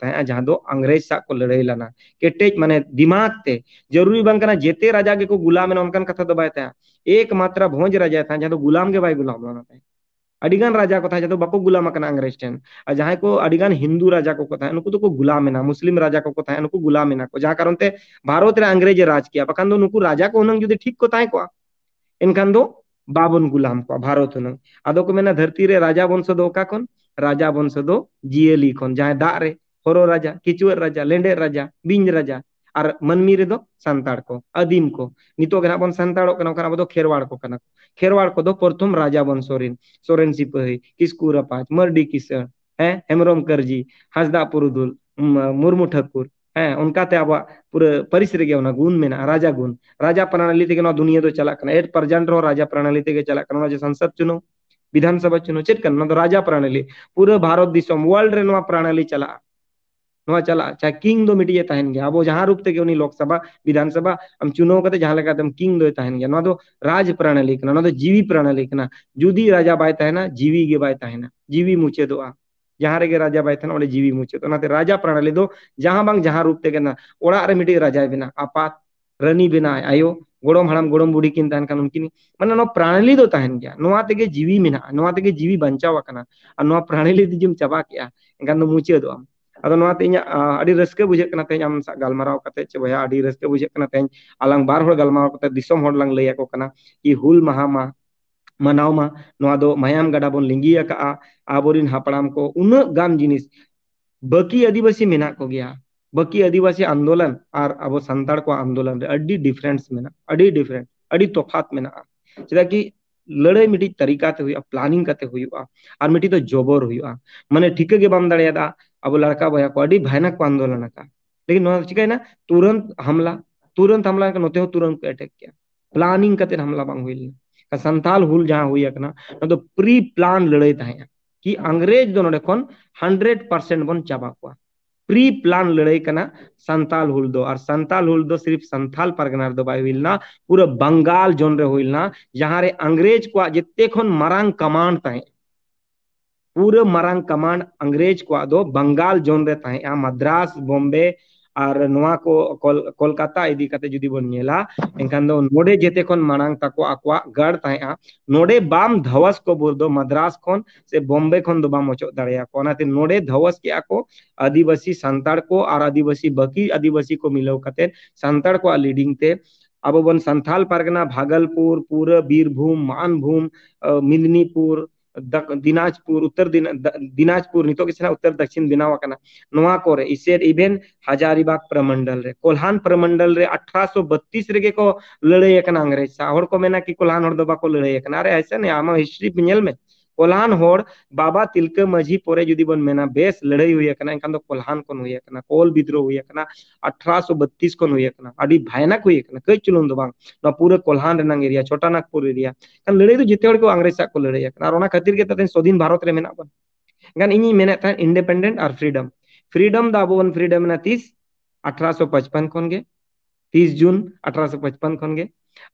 B: दो अंग्रेज सा को लड़ाई लाना केटे माने दिमाग ते जरूरी बंग कना जेते राजा के को गुलाम कथा तो था एकमात्र भोज राजा था जहां गुलाम के भाई गुलाम लाना था अडिगान राजा को था तो गुलाम कना अंग्रेज टेन और को अडिगान हिंदू राजा को था उनको तो को गुलाम ना मुस्लिम राजा को को था उनको गुलाम ना को जहाँ कारण ते भारत रे अंग्रेज राज किया बकन दो उनको राजा को उनंग जदी ठीक को ताए को इनकन दो बाबन गुलाम को भारत उनंग आदो को मैंने धरती रे राजा वंश दो का कोन राजा वंश दो जीएली कोन जहां दा रे हरो राजा किचुअर राजा लेंडे राजा बिंज राजा ᱟᱨ ᱢᱟᱹᱱᱢᱤ ᱨᱮᱫᱚ ᱥᱟᱱᱛᱟᱲ ᱠᱚ ᱟᱹᱫᱤᱢ ᱠᱚ ᱱᱤᱛᱚᱜ ᱜᱮ ᱱᱟᱜ ᱵᱚᱱ ᱥᱟᱱᱛᱟᱲᱚᱜ ᱠᱟᱱᱟ ᱚᱱᱠᱟᱱ ᱟᱵᱚ ᱫᱚ ᱠᱷᱮᱨᱣᱟᱲ ᱠᱚ ᱠᱟᱱᱟ ᱠᱚ ᱠᱷᱮᱨᱣᱟᱲ ᱠᱚᱫᱚ ᱯᱨᱚᱛᱷᱚᱢ ᱨᱟᱡᱟ ᱵᱚᱱ ᱥᱚᱨᱮᱱ ᱥᱚᱨᱮᱱ ᱥᱤᱯᱟᱹᱦᱤ ᱠᱤᱥᱠᱩ ᱨᱟᱯᱟᱡ ᱢᱟᱨᱰᱤ ᱠᱤᱥᱟᱹᱬ ᱦᱮᱸ ᱦᱮᱢᱵᱨᱚᱢ ᱠᱟᱨᱡᱤ ᱦᱟᱸᱥᱫᱟ ᱯᱩᱨᱩᱫᱩᱞ ᱢᱩᱨᱢᱩ ᱴᱷᱟᱹᱠᱩᱨ ᱦᱮᱸ ᱚᱱᱠᱟᱛᱮ ᱟᱵᱚᱣᱟᱜ ᱯᱩᱨᱟᱹ ᱯᱟᱹᱨᱤᱥ ᱨᱮᱜᱮ ᱚᱱᱟ ᱜᱩᱱ ᱢᱮᱱᱟᱜᱼᱟ ᱨᱟᱡᱟ ᱜᱩᱱ ᱨᱟᱡᱟ ᱯᱨᱟᱱᱟᱞᱤ ᱛᱮᱜᱮ ᱱᱚᱣᱟ ᱫᱩᱱᱤᱭᱟᱹ ᱫᱚ ᱪᱟᱞᱟᱜ ᱠᱟᱱᱟ ᱮᱴ ᱯᱨᱮᱡᱮᱱᱴ ᱨᱮᱦᱚᱸ ᱨᱟᱡᱟ ᱯᱨᱟᱱᱟᱞᱤ ᱛᱮᱜᱮ ᱪᱟᱞᱟᱜ ᱠᱟᱱᱟ ᱱᱚᱣᱟ ᱡᱮ ᱥᱚᱝᱥᱚᱫ ᱪᱩᱱᱟᱣ विधानसभा चुनाव चेक करना तो राजा प्रणाली पूरे भारत दिशम वर्ल्ड रे नवा प्रणाली चला ᱱᱚᱣᱟ ᱪᱟᱞᱟᱜ ᱪᱟᱦᱮ ᱠᱤᱝ ᱫᱚ ᱢᱤᱫᱴᱤᱡ ᱮ ᱛᱟᱦᱮᱱ ᱜᱮᱭᱟ ᱟᱵᱚ ᱡᱟᱦᱟᱸ ᱨᱩᱯ ᱛᱮᱜᱮ ᱩᱱᱤ ᱞᱳᱠ ᱥᱚᱵᱷᱟ ᱵᱤᱫᱷᱟᱱ ᱥᱚᱵᱷᱟ ᱟᱢ ᱪᱩᱱᱟᱹᱣ ᱠᱟᱛᱮ ᱡᱟᱦᱟᱸ ᱞᱮᱠᱟᱛᱮᱢ ᱠᱤᱝ ᱫᱚᱭ ᱛᱟᱦᱮᱱ ᱜᱮᱭᱟ ᱱᱚᱣᱟ ᱫᱚ ᱨᱟᱡᱽ ᱯᱨᱚᱱᱟᱞᱤ ᱠᱟᱱᱟ ᱱᱚᱣᱟ ᱫᱚ ᱡᱤᱣᱤ ᱯᱨᱚᱱᱟᱞᱤ ᱠᱟᱱᱟ ᱡᱩᱫᱤ ᱨᱟᱡᱟ ᱵᱟᱭ ᱛᱟᱦᱮᱱᱟ ᱡᱤᱣᱤ ᱜᱮ ᱵᱟᱭ ᱛᱟᱦᱮᱱᱟ ᱡᱤᱣᱤ ᱢᱩᱪᱟᱹᱫᱚᱜᱼᱟ जहां रेगे राजा बाय था ओडे जीवी मुचेत ओनाते राजा प्रणाली दो जहां बांग जहां रूप तेगे ना ओड़ा रे मिटे राजा बिना आपात रानी बिना आयो गोड़म हड़म गोड़म बुढ़ी किन तहन कान उनकिन माने नो प्रणाली दो तहन गया नोआ तेगे जीवी मिना नोआ तेगे जीवी बंचावा कना आ नोआ प्रणाली दिजम चाबा किया एंगन नो मुचे दो आम ᱟᱫᱚ ᱱᱚᱣᱟᱛᱮ ᱤᱧᱟᱹᱜ ᱟᱹᱰᱤ ᱨᱟᱹᱥᱠᱟᱹ ᱵᱩᱡᱷᱟᱹᱜ ᱠᱟᱱᱟ ᱛᱮᱦᱮᱧ ᱟᱢ ᱥᱟᱶ ᱜᱟᱞᱢᱟᱨᱟᱣ ᱠᱟᱛᱮ ᱪᱮ ᱵᱚᱭᱦᱟ ᱟᱹᱰᱤ ᱨᱟᱹᱥᱠᱟᱹ ᱵᱩᱡᱷᱟᱹᱜ ᱠᱟᱱᱟ ᱛᱮᱦᱮᱧ ᱟᱞᱟᱝ ᱵᱟᱨ ᱦᱚᱲ ᱜᱟᱞᱢᱟᱨᱟᱣ ᱠᱟᱛᱮ ᱫᱤᱥᱚᱢ ᱦᱚᱲ ᱞᱟᱝ ᱞᱟᱹᱭ ᱟᱠᱚ ᱠᱟᱱᱟ ᱠᱤ ᱦᱩᱞ ᱢᱟᱦᱟ ᱢᱟ ᱢᱟᱱᱟᱣ ᱢᱟ ᱱᱚᱣᱟ ᱫᱚ ᱢᱟᱭᱟᱢ ᱜᱟᱰᱟ ᱵᱚᱱ ᱞᱤᱸᱜᱤ ᱟᱠᱟᱜᱼᱟ ᱟᱵᱚᱨᱤᱱ ᱦᱟᱯᱲᱟᱢ ᱠᱚ ᱩᱱᱟᱹᱜ ᱜᱟᱱ ᱡᱤᱱᱤᱥ ᱵᱟᱹᱠᱤ आदिवासी ᱢᱮᱱᱟᱜ ᱠᱚ ᱜᱮᱭᱟ ᱵᱟᱹᱠᱤ आदिवासी ᱟᱱᱫᱳᱞᱚᱱ ᱟᱨ ᱟᱵᱚ ᱥᱟᱱᱛᱟᱲ ᱠᱚᱣᱟᱜ ᱟᱱᱫᱳᱞᱚᱱ ᱨᱮ ᱟᱹᱰᱤ ᱰᱤᱯᱷᱟᱨᱮᱱᱥ ᱢᱮᱱᱟᱜᱼᱟ ᱟᱹᱰᱤ ᱰᱤᱯᱷᱟᱨᱮᱱᱴ ᱟᱹᱰᱤ ᱛᱚᱯᱷᱟᱛ ᱢᱮᱱᱟᱜᱼᱟ ᱪᱮᱫᱟᱜ ᱠᱤ लड़ाई मिट्टी तरीका ते हुआ प्लानिंग करते हुआ और मिट्टी तो जोबर हुआ मैंने ठीक के बम दड़ियादा अब लड़का भैया को अडी भयानक आंदोलन का लेकिन ठीक ना तुरंत हमला तुरंत हमला नोते हो तुरंत अटैक किया प्लानिंग कते हमला बांग हुई संताल हुल जहां हुई ना तो प्री प्लान लड़ाई था यहाँ कि अंग्रेज दोनों दो हंड्रेड परसेंट बन चाबा को प्री प्लान लड़ाई का ना संताल हुल दो और संताल हुल दो सिर्फ संथाल परगना दो भाई हुई पूरा बंगाल जोन रे हुई ना जहां रे अंग्रेज को जितने खन मरांग कमांड था पूरे मरांग कमांड अंग्रेज को आदो बंगाल जोन रे तहे मद्रास बॉम्बे और नवा को कोलकाता इदी कते जुदी बोन नेला एनखान दो नोडे जेते खन मारांग ताको आकवा गढ़ तहे नोडे बाम धवस को बोल दो मद्रास खन से बॉम्बे खन दो बाम ओचो दड़ेया को नाते नोडे धवस के आको आदिवासी संताड़ को और आदिवासी बाकी आदिवासी को मिलो कते संताड़ को लीडिंग ते अब बन संथाल परगना भागलपुर पूरा बीरभूम मानभूम मिदनीपुर दिनाजपुर उत्तर दिनाजपुर नितो किसी उत्तर दक्षिण बिनावा बनाव नवा को रे इसे इवन हजारीबाग प्रमंडल रे कोल्हान प्रमंडल रे 1832 रे को लड़ाई अंग्रेज सा और को मेना कि कोल्हान और दबा को लड़ाई अरे ऐसा नहीं आमा हिस्ट्री पिंजल में कोल्हान होड़ बाबा तिलक मझी पोरे जुदी बन मेना बेस लड़ाई हुई है इनका तो कोल्हान कौन हुई है कोल विद्रोह हुई है अठारह सौ बत्तीस कौन हुई है अभी भयानक हुई है तो बांग पूरे कोल्हान एरिया छोटा नागपुर एरिया लड़ाई तो जिते को अंग्रेज सा को लड़ाई है और खातिर के तो भारत में इन इंडिपेंडेंट और फ्रीडम फ्रीडम दा बोन फ्रीडम तीस अठारह सौ पचपन कौन गे तीस जून अठारह सौ पचपन कौन गे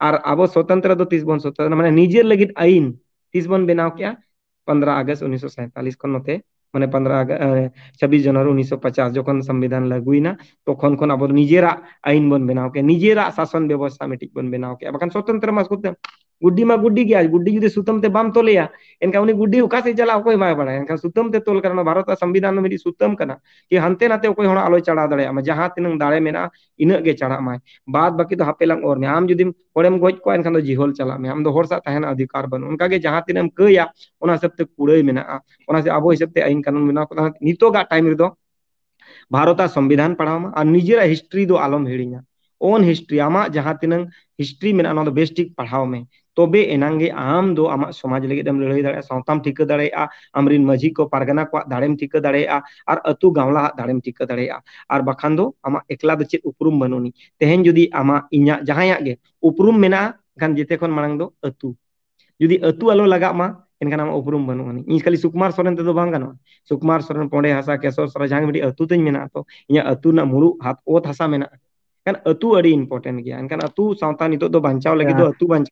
B: और अब स्वतंत्र दो तो तीस बन स्वतंत्र मैंने निजे लगे आईन तीस बन बनाओ क्या पंद्रह अगस्त उन्नीस सौ सैंतालिस मैं पंद्रह छब्बीस जनवरी उन्नीस सौ पचास जो संविधान लागू ना तक तो अब निजे आईन बन बनाओके निजे शासन व्यवस्था मिट्टी बन बनाओके बखान स्वतंत्र मास्कुत गुड्डी में गुड्डी गया गुड्डी जुदी सुतम ते बाम तो लिया इनका उन्हें गुड्डी उका से चला कोई माया पड़ा इनका सुतम ते तोल करना भारत का संविधान में मेरी सुतम करना कि हंते नाते कोई होना आलोच चढ़ा दड़े मैं जहां तिन दाड़े में ना इन के चढ़ा माए बाद बाकी तो हपे लंग और में आम जुदी कोड़े में गोज को इनका तो जिहोल चला में हम तो होरसा तहन अधिकार बन उनका के जहां तिन हम कया उना सब ते कुड़े में ना उना से आबो हिसाब ते आइन कानून में ना नीतो का हाँ, तो टाइम रे भारत का संविधान पढ़ा और निजरा हिस्ट्री दो आलम हेड़ी ओन हिस्ट्री आमा जहाँ तीन हिस्ट्री में तो बेस्टिक पढ़ाओ में তোবে এnangge आम दो अमा समाज লাগিদম লড়ই দড়া সন্তাম টিকা দড়ায়া আমরিন মজি কো পারগনা কো দাড়েম টিকা দড়ায়া আর আতু গাউলা দাড়েম টিকা দড়ায়া আর বখান্দো अमा একলা দচি উপ্রুম বনোনি তেহেন যদি अमा ইঞা জহায়া গে উপ্রুম মেনা গন জেতেকন মানং দ আতু যদি আতু আলো লাগা মা ইনকান আম উপ্রুম বনুনি ইন খালি সুকুমার শরণ তে দ ভাঙানো সুকুমার শরণ পড়ে হাসা কেশর সরাঝা ง মি আতু তে মেনাতো ইঞা আতু না মুরু হাত কোত হাসা মেনা কান আতু অড়ি ইম্পর্টেন্ট গিয়া ইনকান আতু সন্তানি তো দ বంచাও লাগি দ আতু বঞ্জা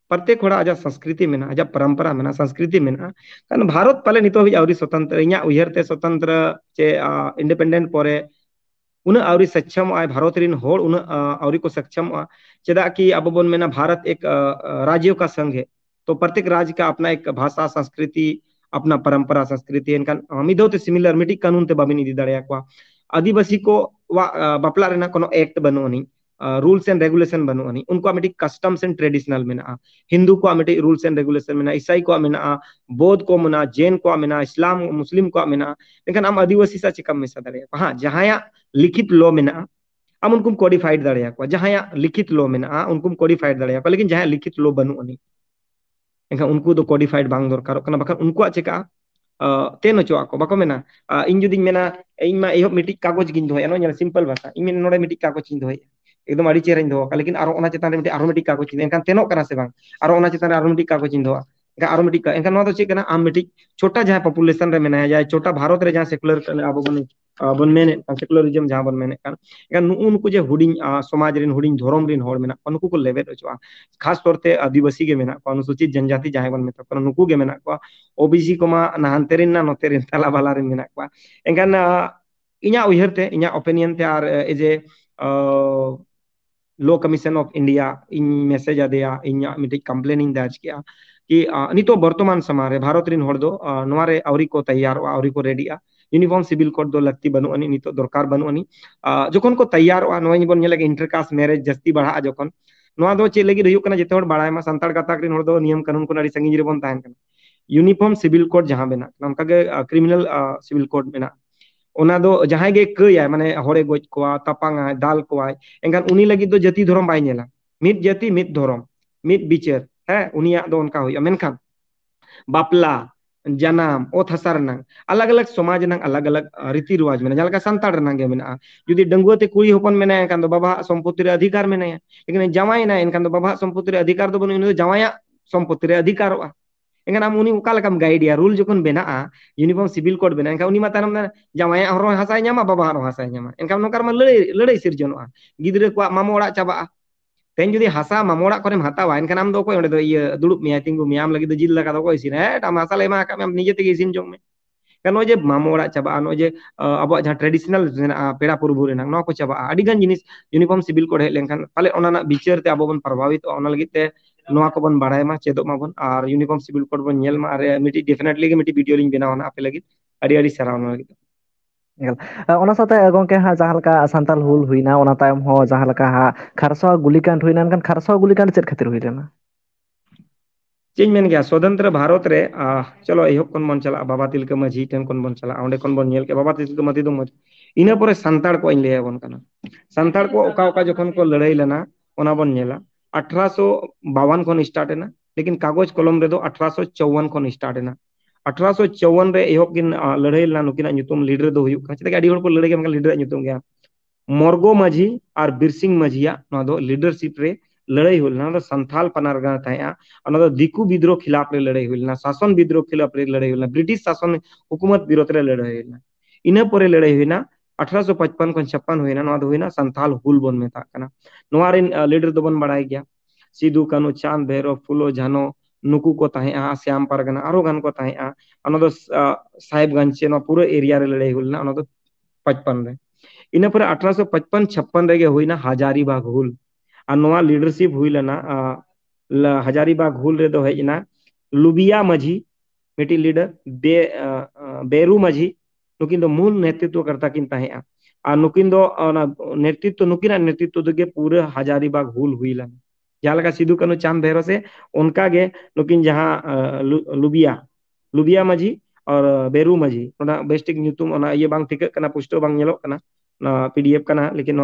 B: ᱯᱨᱚᱛᱮᱠ ᱦᱚᱲᱟᱜ ᱟᱡᱟᱜ ᱥᱚᱝᱥᱠᱨᱤᱛᱤ ᱢᱮᱱᱟᱜᱼᱟ ᱟᱡᱟᱜ ᱯᱚᱨᱚᱢᱯᱚᱨᱟ ᱢᱮᱱᱟᱜᱼᱟ ᱥᱚᱝᱥᱠᱨᱤᱛᱤ ᱢᱮᱱᱟᱜᱼᱟ ᱠᱟᱨᱚᱱ ᱵᱷᱟᱨᱚᱛ ᱯᱟᱞᱮ ᱱᱤᱛᱚᱜ ᱦᱟᱹᱵᱤᱡ ᱟᱹᱣᱨᱤ ᱥᱚᱛᱚᱱᱛᱨᱚ ᱤᱧᱟᱹᱜ ᱩᱭᱦᱟᱹᱨ ᱛᱮ ᱥᱚᱛᱚᱱᱛᱨᱚ ᱪᱮ ᱤᱱᱰᱤᱯᱮᱱᱰᱮᱱᱴ ᱯᱚᱨᱮ उन्हें आवरी सक्षम आए भारत रिन होड़ उन्हें आवरी को सक्षम आ चदा कि अब बोन मेना भारत एक राज्यों का संघ है तो प्रत्येक राज्य का अपना एक भाषा संस्कृति अपना परंपरा संस्कृति इनका मिदो ते सिमिलर मिटी कानून ते बाबिनी दी दड़े आदिवासी को वा बपला रेना कोनो एक्ट बनो नहीं रूल्स एंड रेगुलेशन बनुआनी उनको मिट्टी कस्टम्स एंड ट्रेडिशनल में ना हिंदू को मिट्टी रूल्स एंड रेगुलेशन में ना ईसाई को में ना बौद्ध को मेना जैन को में ना इस्लाम मुस्लिम को में ना लेकिन हम आदिवासी सा चिकम मेसा हां जहां या लिखित लॉ में ना हम उनको कोडिफाइड दड़े या लिखित लॉ में ना उनको कोडिफाइड दड़े लेकिन जहां लिखित लॉ बनुआनी लेकिन उनको तो कोडिफाइड बांग दरकार बकर उनको चिका तेन हचो बाको मेना इन जुदी मेना इन मा एहो मिट्टी कागज गिन दोहे सिंपल भाषा इन नोड़े मिट्टी कागज इन दोहे एकदम आड़ी चेहरा दौवा लेकिन चितानी कागज से तेनोक कागज चीजा एनखान चेक आमटी छोटा जहां पपुलेशन मेना छोटा भारत सेकुलर अब बन सेकुलरिज्म जहां बन नुक जो हूँ समाज हूँ को लेवे खास तौर से आदिवासी अनुसूचित जनजाति जहां बन ओबीसी को नहांते नते तला बाला एनखान इं उपिनियन एजे law commission of India in message adeya in miti complaining daj कि नितो वर्तमान समय भारत रिन हड़ को तैयार आवरी को रेडी आ यूनिफॉर्म सिविल कोड दो लगती बनू अनि नितो दरकार बनू अनि जखन को तैयार आ नवा इंटरकास्ट मैरिज जस्ती बढ़ा जो नवा दो चे लगी रहियो नियम कानून को नड़ी संगी यूनिफॉर्म सिविल कोड जहां बेना क्रिमिनल सिविल कोड ᱚᱱᱟ ᱫᱚ ᱡᱟᱦᱟᱸᱭ ᱜᱮ ᱠᱟᱹᱭᱟᱭ ᱢᱟᱱᱮ ᱦᱚᱲᱮ ᱜᱚᱡ ᱠᱚᱣᱟ ᱛᱟᱯᱟᱝᱟᱭ ᱫᱟᱞ ᱠᱚᱣᱟᱭ ᱮᱱᱠᱷᱟᱱ ᱩᱱᱤ ᱞᱟᱹᱜᱤᱫ ᱫᱚ ᱡᱟᱹᱛᱤ ᱫᱷᱚᱨᱚᱢ ᱵᱟᱭ ᱧᱮᱞᱟ ᱢᱤᱫ ᱡᱟᱹᱛᱤ ᱢᱤᱫ ᱫᱷᱚᱨᱚᱢ ᱢᱤᱫ ᱵᱤᱪᱟᱹᱨ ᱦᱮᱸ ᱩᱱᱤᱭᱟᱜ ᱫᱚ ᱚᱱᱠᱟ ᱦᱩᱭᱩᱜᱼᱟ ᱢᱮᱱᱠᱷᱟᱱ ᱵᱟᱯᱞᱟ ᱡᱟᱱᱟᱢ ᱚᱛ ᱦᱟᱥᱟ ᱨᱮᱱᱟᱝ ᱟᱞᱟᱜ ᱟᱞᱟᱜ ᱥᱚᱢᱟᱡᱽ ᱨᱮᱱᱟᱝ ᱟᱞᱟᱜ ᱟᱞᱟᱜ ᱨᱤᱛᱤ ᱨᱮᱣᱟᱡᱽ ᱢᱮᱱᱟᱜᱼᱟ ᱡᱟᱦᱟᱸ ᱞᱮᱠᱟ ᱥᱟᱱᱛᱟᱲ ᱨᱮᱱᱟᱝ ᱜᱮ ᱢᱮᱱᱟᱜᱼᱟ ᱡᱩᱫᱤ ᱰᱟᱺᱜᱩᱣᱟᱹ ᱛᱮ ᱠᱩᱲᱤ ᱦᱚᱯᱚᱱ ᱢᱮᱱᱟᱭᱟ ᱮᱱᱠᱷᱟᱱ ᱫᱚ ᱵᱟᱵᱟᱣᱟᱜ ᱥᱚᱢᱯᱚᱛᱛᱤ ᱨᱮ ᱚᱫᱷᱤᱠᱟᱨ ᱢᱮᱱᱟᱭᱟ ᱞᱮᱠᱤᱱ ᱡᱟᱶᱟᱭ ᱮᱱᱟᱭ ᱮᱱᱠᱷᱟᱱ ᱫᱚ ᱵᱟᱵᱟᱣᱟᱜ ᱥᱚᱢᱯᱚᱛᱛᱤ ᱨᱮ ᱚᱫᱷᱤᱠᱟᱨ ᱫᱚ ᱵᱟᱹᱱᱩᱜ ᱩᱱᱤ ᱫᱚ ᱡᱟᱶᱟᱭᱟᱜ ᱥᱚᱢᱯᱚᱛᱛᱤ ᱨᱮ ᱚᱫᱷᱤᱠᱟᱨᱚᱜᱼᱟ Enggak namun ini ukal kam gaya dia rule jokun bena a uniform civil code bena. Enggak unima tanam nana jamaya orang hasanya ma bapak orang hasanya ma. Enggak mau karma lede lede sirjono a. Gidre kuat mama ora coba a. Tenju di hasa mama ora korem hata wa. Enggak namu doko yang udah doy iya duduk mi ayting gu mi am lagi dojil laka doko isin. Eh, tamasa masalah ma kami am nijeti isin jong me. Karena aja mama coba a, aja abo aja tradisional itu nana ah, peda purbu re nang. Nono aku coba a. Adi gan jenis uniform civil code. Enggak nana paling orang nana bicara te abo pun parwawi itu orang lagi te ᱱᱚᱣᱟ ᱠᱚᱵᱚᱱ ᱵᱟᱲᱟᱭ ᱢᱟ ᱪᱮᱫᱚᱜ ᱢᱟᱵᱚᱱ ᱟᱨ uniform civil code ᱵᱚᱱ ᱧᱮᱞ ᱢᱟ ᱟᱨ ᱢᱤᱫᱴᱤᱡ ᱰᱮᱯᱷᱤᱱᱮᱴᱞᱤ ᱜᱮ ᱢᱤᱫᱴᱤᱡ ᱵᱷᱤᱰᱤᱭᱳ ᱞᱤᱧ ᱵᱮᱱᱟᱣᱟ ᱟᱯᱮ ᱞᱟᱹᱜᱤᱫ ᱟᱹᱰᱤ ᱟᱹᱰᱤ ᱥᱟᱨᱦᱟᱣ ᱱᱚᱣᱟ ᱞᱟᱹᱜᱤᱫ
A: ᱚᱱᱟ ᱥᱟᱶᱛᱮ ᱜᱚᱝᱠᱮ ᱦᱟᱸᱜ ᱡᱟᱦᱟᱸ ᱞᱮᱠᱟ ᱥᱟᱱᱛᱟᱞ ᱦᱩᱞ ᱦᱩᱭᱱᱟ ᱚᱱᱟ ᱛᱟᱭᱚᱢ ᱦᱚᱸ ᱡᱟᱦᱟᱸ ᱞᱮᱠᱟ ᱦᱟᱸᱜ ᱠᱷᱟᱨᱥᱟᱣᱟ ᱜᱩᱞᱤᱠᱟᱱᱰ ᱦᱩᱭᱱᱟ ᱮᱱᱠᱷᱟᱱ ᱠᱷᱟᱨᱥᱟᱣᱟ ᱜᱩᱞᱤᱠᱟᱱᱰ ᱪᱮᱫ ᱠᱷᱟᱹᱛᱤᱨ ᱦᱩᱭ ᱞᱮᱱᱟ
B: ᱪᱮᱫ ᱤᱧ ᱢᱮᱱ ᱜᱮᱭᱟ ᱥᱚᱛᱚᱱᱛᱨᱚ ᱵᱷᱟᱨᱚᱛ ᱨᱮ ᱪᱚᱞᱚ ᱮᱦᱚᱵ ᱠᱷᱚᱱ ᱵᱚᱱ ᱪᱟᱞᱟᱜᱼᱟ ᱵᱟᱵᱟ ᱛᱤᱞᱠᱟᱹ ᱢᱟᱹᱡᱷᱤ ᱴᱷᱮᱱ ᱠᱷᱚᱱ ᱵᱚᱱ ᱪᱟᱞᱟᱜᱼᱟ ᱚᱸᱰᱮ ᱠᱷᱚᱱ ᱵᱚᱱ ᱧᱮᱞ ᱠᱮᱜᱼᱟ ᱵᱟᱵᱟ ᱛᱤᱞᱠᱟᱹ ᱢᱟᱹᱡᱷᱤ ᱫᱚ ᱢᱟᱹᱡᱷᱤ ᱤᱱᱟᱹ ᱯᱚᱨᱮ ᱥᱟᱱᱛᱟᱲ ᱠᱚᱣᱟᱜ ᱤᱧ ᱞᱟᱹᱭᱟᱵᱚᱱ ᱠᱟᱱᱟ ᱥᱟᱱᱛᱟᱲ ᱠᱚ ᱚᱠᱟ ᱚᱠᱟ ᱡᱚᱠᱷᱚᱱ ᱠᱚ ᱞᱟᱹᱲᱦᱟᱹᱭ ᱞᱮᱱᱟ ᱚᱱᱟ ᱵᱚᱱ ᱧᱮᱞᱟ अठारह सौ स्टार्ट है लेकिन कागज कलम रे अठारह चौवन स्टार्ट है अठारह चौवन एह लड़ाई लेना लीडर दो चेक को लड़ाई लीडर गया माझी और बिरसिंह माझिया लीडरशिप रे लड़ाई होना संथाल पनारगा दिकू विद्रोह खिलाफ रे लड़ाई होना शासन विद्रोह खिलाफ रे लड़ाई होना ब्रिटिश शासन हुकूमत विरोध रे लड़ाई हुई इनपर लड़ाई होना अठारह सौ पचपन खन छप्पन हुए ना तो गया सिद्धू कानो चांद भैरव को श्याम परगना आरो गन को ताहे तो, से ना एरिया लड़ाई हुल ना अनो दो तो पचपन रे इन हजारीबाग हुल आ हजारीबाग हुल रे लुबिया मझी मिटी लीडर बे बेरू मझी नुकिन मूल नेतृत्व करता किन और नेतृत्व नुकिन नेतृत्व दुगे पूरे हजारीबाग हुल हुई लन जहाँ सिद्धू कानू चांद भैरव से उनका गे नुकिन जहाँ लुबिया लुबिया माझी और बेरू माझी बेस्टिक ये बांग ठीक पुष्ट पीडीएफ कना लेकिन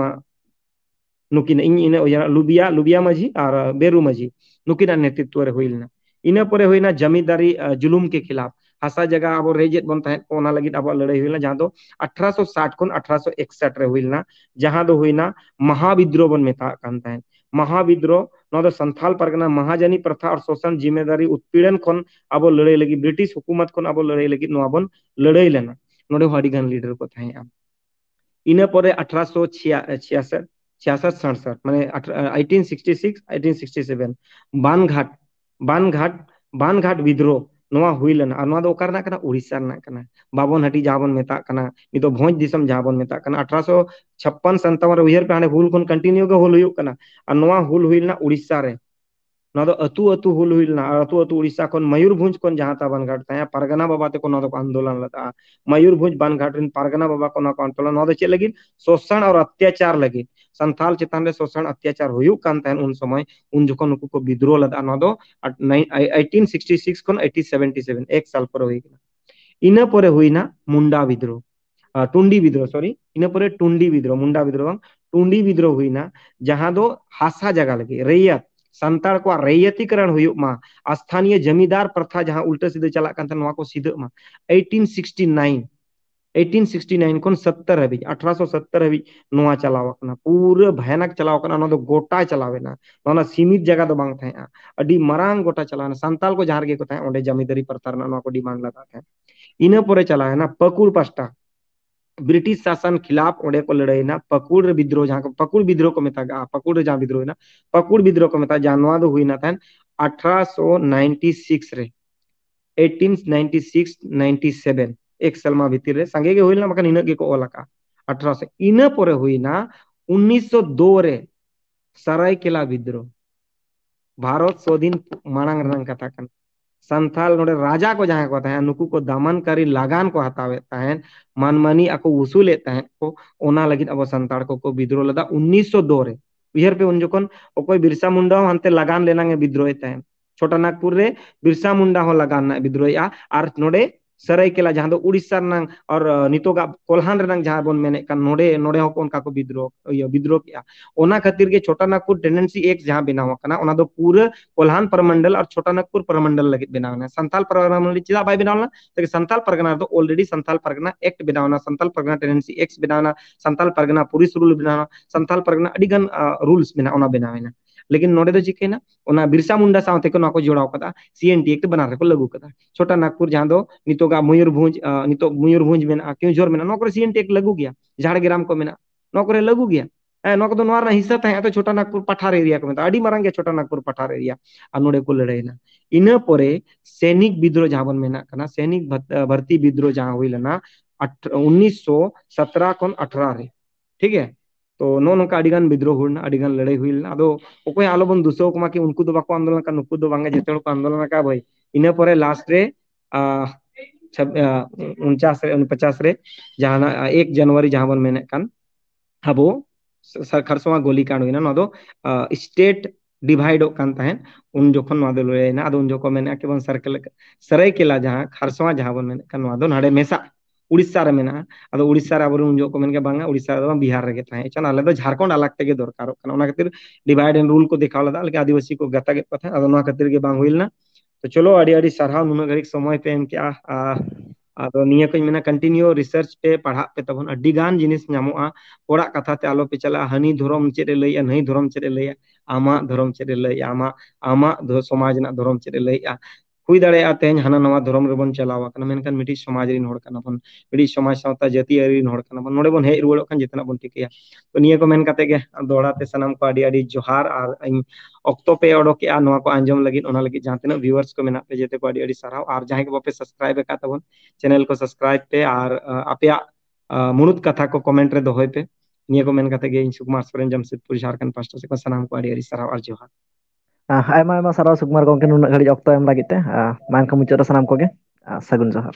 B: नुकिन इन इन लुबिया लुबिया माझी और बेरू माझी नुकिन नेतृत्व हुई लेना इन पर हुई जमींदारी जुलूम के खिलाफ ᱦᱟᱥᱟ ᱡᱟᱭᱜᱟ ᱟᱵᱚ ᱨᱮᱡᱮᱫ ᱵᱚᱱ ᱛᱟᱦᱮᱸᱫ ᱠᱚ ᱚᱱᱟ ᱞᱟᱹᱜᱤᱫ ᱟᱵᱚᱣᱟᱜ ᱞᱟᱹᱲᱦᱟᱹᱭ ᱦᱩᱭ ᱞᱮᱱᱟ ᱡᱟᱦᱟᱸ ᱫᱚ 1860 ᱠᱷᱚᱱ 1861 ᱨᱮ ᱦᱩᱭ ᱞᱮᱱᱟ ᱡᱟᱦᱟᱸ ᱫᱚ ᱦᱩᱭᱱᱟ ᱢᱟᱦᱟ ᱵᱤᱫᱽᱫᱨᱳᱦ ᱵᱚᱱ ᱢᱮᱛᱟᱜ ᱠᱟᱱ ᱛᱟᱦᱮᱸᱫ ᱢᱟᱦᱟ ᱵᱤᱫᱽᱫᱨᱳᱦ ᱱᱚᱣᱟ ᱫᱚ ᱥᱟᱱᱛᱷᱟᱞ ᱯᱟᱨᱜᱟᱱᱟ ᱢᱟᱦᱟᱡᱟᱱᱤ ᱯᱨᱚᱛᱷᱟ ᱟᱨ ᱥᱳᱥᱚᱱ ᱡᱤᱢमेदारी उत्पीड़न ᱠᱷᱚᱱ ᱟᱵᱚ ᱞᱟᱹᱲᱦᱟᱹᱭ ᱞᱟᱹᱜᱤᱫ ᱵᱨᱤᱴᱤᱥ ᱦᱩᱠᱩᱢᱟᱛ ᱠᱷᱚᱱ ᱟᱵᱚ ᱞᱟᱹᱲᱦᱟᱹᱭ ᱞᱟᱹᱜᱤᱫ ᱱᱚᱣᱟ ᱵᱚᱱ ᱞᱟᱹᱲᱦᱟᱹᱭ ᱞᱮᱱᱟ ᱱᱚᱰᱮ ᱦᱚᱸ ᱟᱹᱰᱤ ᱜᱟᱱ ᱞᱤᱰᱟᱨ ᱠᱚ ᱛᱟᱦᱮᱸᱜᱼᱟ ᱤᱱᱟᱹ ᱯᱚᱨᱮ 1866 छियासठ सड़सठ मैंने eighteen sixty six eighteen sixty seven Banghat Banghat Banghat विद्रोह ᱱᱚᱣᱟ ᱦᱩᱭ ᱞᱮᱱᱟ ᱟᱨ ᱱᱚᱣᱟ ᱫᱚ ᱚᱠᱟ ᱨᱮᱱᱟᱜ ᱠᱟᱱᱟ ᱩᱲᱤᱥᱥᱟ ᱨᱮᱱᱟᱜ ᱠᱟᱱᱟ ᱵᱟᱵᱚᱱ ᱦᱟᱹᱴᱤ ᱡᱟᱦᱟᱸ ᱵᱚᱱ ᱢᱮᱛᱟᱜ ᱠᱟᱱᱟ ᱱᱤᱛ ᱫᱚ ᱵᱷᱚᱸᱡᱽ ᱫᱤᱥᱚᱢ ᱡᱟᱦᱟᱸ ᱵᱚᱱ ᱢᱮᱛᱟᱜ ᱠᱟᱱᱟ ᱟᱴᱷᱨᱚᱥᱚ ᱪᱷᱟᱯᱯᱟᱱ ᱥᱟᱱᱛᱟᱣᱟᱱ ᱨᱮ ᱩᱭᱦᱟᱹᱨ ᱯᱮ ᱦᱟᱸᱰᱮ ᱦᱩᱞ ᱠᱷᱚᱱ ᱠᱚᱱᱴᱤᱱᱤᱭᱩ ᱜᱮ ᱦᱩᱞ ᱦᱩᱭᱩᱜ ᱠᱟᱱᱟ ᱟᱨ ᱱᱚᱣᱟ ᱦᱩᱞ ᱦᱩᱭ ᱞᱮᱱᱟ ᱩᱲᱤᱥᱥᱟ ᱨᱮ अतु अतु हुल हुल आंदोलन लगा मयूरभुंज बनघाट रिन परगना बाबा को आंदोलन चे लगी और अत्याचार लगी संथाल चितान अत्याचार हुयुक कान उन समय उन जको नुकु को विद्रोह लदा नो साल पर होई गना मुंडा विद्रोह टुंडी विद्रोह सॉरी इन परे मुंडा विद्रोह टुंडी विद्रोह हुई ना जहां दो हासा जगह लगे रैयत सानताल को रैयतीकरण स्थानीय जमीदार प्रथा जहां उल्टा सीधे चलाक सीधे मा eighteen sixty nine eighteen sixty nine सत्तर हबी अठारह सौ सत्तर चलावना पूरा भयानक चलावना तो गोटा चलावना सीमित जगह तो अभी मरांग गोटा चलावना सानताल को जहां जमीदारी प्रथा डिमांड लगा इन पर चलावना पकुर पास्टा ब्रिटिश शासन खिलाफ को लड़े ना पकुड़ विद्रोह जहाँ को पकुड़ विद्रोह को मेता गा हाँ, पकुड़ जहाँ विद्रोह ना पकुड़ विद्रोह को मेता जानवाद हुई ना था 1896 रे 1896 97 एक सालमा भीतर रे संगे के हुई ना मकन इनगे को ओला का अठारह सौ इन पर हुई ना 1902 रे सराय किला विद्रोह भारत स्वाधीन मांग रहा कथा संथाल नोडे राजा को जहां कहते हैं अनुकू को दमन करी लगान को हतावे तहन मनमनी अको वसू लेते हैं को ओना लगी अब संथाल को को विद्रोह लदा 1902 रे पे उन जकन ओ कोई बिरसा मुंडा हंते लगान लेना के विद्रोह छोटा नागपुर रे बिरसा मुंडा हो लगान विद्रोह आ आर नोडे सरायकेला जहां उड़ीसा रंग और नितोग कोल्हान जहां बोन मैंने नोड़े नोड़े हो को उनका को विद्रोह विद्रोह किया खातिर के छोटा नागपुर टेंडेंसी एक जहां बिना हुआ करना पूरे कोल्हान परमंडल और छोटा नागपुर प्रमंडल लगे बिना होना संथाल परमंडल चिला भाई बिना होना तो संथाल परगना तो ऑलरेडी संथाल परगना एक्ट बिना होना संथाल परगना टेंडेंसी एक्ट बिना होना परगना पुलिस रूल बिना होना संथाल परगना अडिगन रूल्स बिना लेकिन नोडे तो चिकेना ओना बिरसा मुंडा साउते को नाको जोड़ा कता सीएनटी एक्ट बना रखो लगू कता छोटा नागपुर जहां दो नितो का मुयूर भुंज नितो मुयूर भुंज में क्यों जोर में नोकर सीएनटी एक्ट लगू गया झाड़ग्राम को में नोकर लगू गया नोक तो नोरना हिस्सा था तो छोटा नागपुर पठार एरिया को में आड़ी मारेंगे छोटा नागपुर पठार एरिया और नोड़े को लड़ेना इन पर सैनिक विद्रोह जहां बन में ना सैनिक भर्ती विद्रोह जहां हुई लेना उन्नीस सौ सत्रह कौन ठीक है ᱛᱚ ᱱᱚᱜᱼᱚ ᱱᱚᱝᱠᱟ ᱟᱹᱰᱤᱜᱟᱱ ᱵᱤᱫᱽᱨᱳᱦ ᱦᱩᱭ ᱞᱮᱱᱟ ᱟᱹᱰᱤᱜᱟᱱ ᱞᱟᱹᱲᱦᱟᱹᱭ ᱦᱩᱭ ᱞᱮᱱᱟ ᱟᱫᱚ ᱚᱠᱚᱭ ᱟᱞᱚᱵᱚᱱ ᱫᱩᱥᱟᱹᱣ ᱠᱚᱢᱟ ᱠᱤ ᱩᱱᱠᱩ ᱫᱚ ᱵᱟᱠᱚ ᱟᱱᱫᱳᱞᱚᱱ ᱟᱠᱟᱫ ᱱᱩᱠᱩ ᱫᱚ ᱵᱟᱝᱜᱮ ᱡᱚᱛᱚ ᱦᱚᱲ ᱠᱚ ᱟᱱᱫᱳᱞᱚᱱ ᱟᱠᱟᱫ ᱵᱷᱟᱹᱭ ᱤᱱᱟᱹ ᱯᱚᱨᱮ ᱞᱟᱥᱴ ᱨᱮ उनचास पचास रे जहां एक जनवरी जहां बन मेने कान अब खरसवा गोली कांड हुईना दो स्टेट डिवाइड कान तहन उन जोखन नवा दो लेना उन जोखो मेने के बन सर्कल सराय केला जहां खरसवा जहां बन मेने कान नवा दो नाड़े मेसा उड़ीसा में उड़ीसा जो को उड़ीसा बिहार रे चाहे झारखंड अलग तक दरकार खातिर डिवाइड एंड रूल को देखा लगा लेकिन आदिवासी को गता गए के बांग ना तो चलो अड़ी सारा नुन घड़ी समय पे एमकेा कंटिन्यू रिसर्च पे पढ़ा पे तब अगान जिस कथा आलो पे चला हनी धर्म चेरे लैया नई धर्म चेरे लैया आमा धर्म चेरे लैया आमा आमा समाज धर्म चेरे लैया ᱦᱩᱭ ᱫᱟᱲᱮᱭᱟᱜᱼᱟ ᱛᱮᱦᱮᱧ ᱦᱟᱱᱟ ᱱᱟᱣᱟ ᱫᱷᱚᱨᱚᱢ ᱨᱮᱵᱚᱱ ᱪᱟᱞᱟᱣ ᱟᱠᱟᱱᱟ ᱢᱮᱱᱠᱷᱟᱱ ᱢᱤᱫᱴᱤᱡ ᱥᱚᱢᱟᱡᱽ ᱨᱮᱱ ᱦᱚᱲ ᱠᱟᱱᱟ ᱵᱚᱱ ᱢᱤᱫᱴᱤᱡ ᱥᱚᱢᱟᱡᱽ ᱥᱟᱶᱛᱟ ᱡᱟᱹᱛᱤ ᱟᱹᱨᱤ ᱨᱮᱱ ᱦᱚᱲ ᱠᱟᱱᱟ ᱵᱚᱱ ᱱᱚᱰᱮ ᱵᱚᱱ ᱦᱮᱡ ᱨᱩᱣᱟᱹᱲᱚᱜ ᱠᱷᱟᱱ ᱡᱚᱛᱚᱱᱟᱜ ᱵᱚᱱ ᱴᱷᱤᱠᱟᱹᱭᱟ ᱛᱚ ᱱᱤᱭᱟᱹ ᱠᱚ ᱢᱮᱱ ᱠᱟᱛᱮ ᱜᱮ ᱫᱚᱦᱲᱟ ᱛᱮ ᱥᱟᱱᱟᱢ ᱠᱚ ᱟᱹᱰᱤ ᱟᱹᱰᱤ ᱡᱚᱦᱟᱨ ᱟᱨ ᱤᱧ ᱚᱠᱛᱚ ᱯᱮ ᱚᱰᱚᱠᱮᱜᱼᱟ ᱱᱚᱣᱟ ᱠᱚ ᱟᱸᱡᱚᱢ ᱞᱟᱹᱜᱤᱫ ᱚᱱᱟ ᱞᱟᱹᱜᱤᱫ ᱡᱟᱦᱟᱸ ᱛᱤᱱᱟᱹᱜ ᱵᱷᱤᱣᱟᱨᱥ ᱠᱚ ᱢᱮᱱᱟᱜ ᱯᱮ ᱡᱮᱛᱮ ᱠᱚ ᱟᱹᱰᱤ ᱟᱹᱰᱤ ᱥᱟᱨᱦᱟᱣ ᱟᱨ ᱡᱟᱦᱟᱸᱭ ᱠᱚ ᱵᱟᱯᱮ ᱥᱟᱵᱥᱠᱨᱟᱭᱤᱵ ᱟᱠᱟᱫ ᱛᱟᱵᱚᱱ ᱪᱮᱱᱮᱞ ᱠᱚ ᱥᱟᱵᱥᱠᱨᱟᱭᱤᱵ ᱯᱮ ᱟᱨ ᱟᱯᱮᱭᱟᱜ मुड़ुद कथा को कमेंट रे दोहय पे निये को मेन कते गे इन सुकुमार सोरेन जमशेदपुर झारखंड पास्टर से को सनाम को आड़ी आड़ी सराव और जोहार
A: ᱟᱭᱢᱟ ᱟᱭᱢᱟ ᱥᱟᱨᱦᱟᱣ ᱥᱩᱠᱢᱟᱨ ᱜᱚᱢᱠᱮ ᱱᱩᱱᱟᱹᱜ ᱜᱷᱟᱹᱲᱤᱡ ᱚᱠᱛᱚ ᱮᱢ ᱞᱟᱹᱜᱤᱫ ᱛᱮ ᱢᱟ ᱮᱱᱠᱷᱟᱱ ᱢᱩᱪᱟᱹᱫ ᱨᱮ ᱥᱟᱱᱟᱢ ᱠᱚᱜᱮ ᱥᱟᱹᱜᱩᱱ ᱡᱚᱦᱟᱨ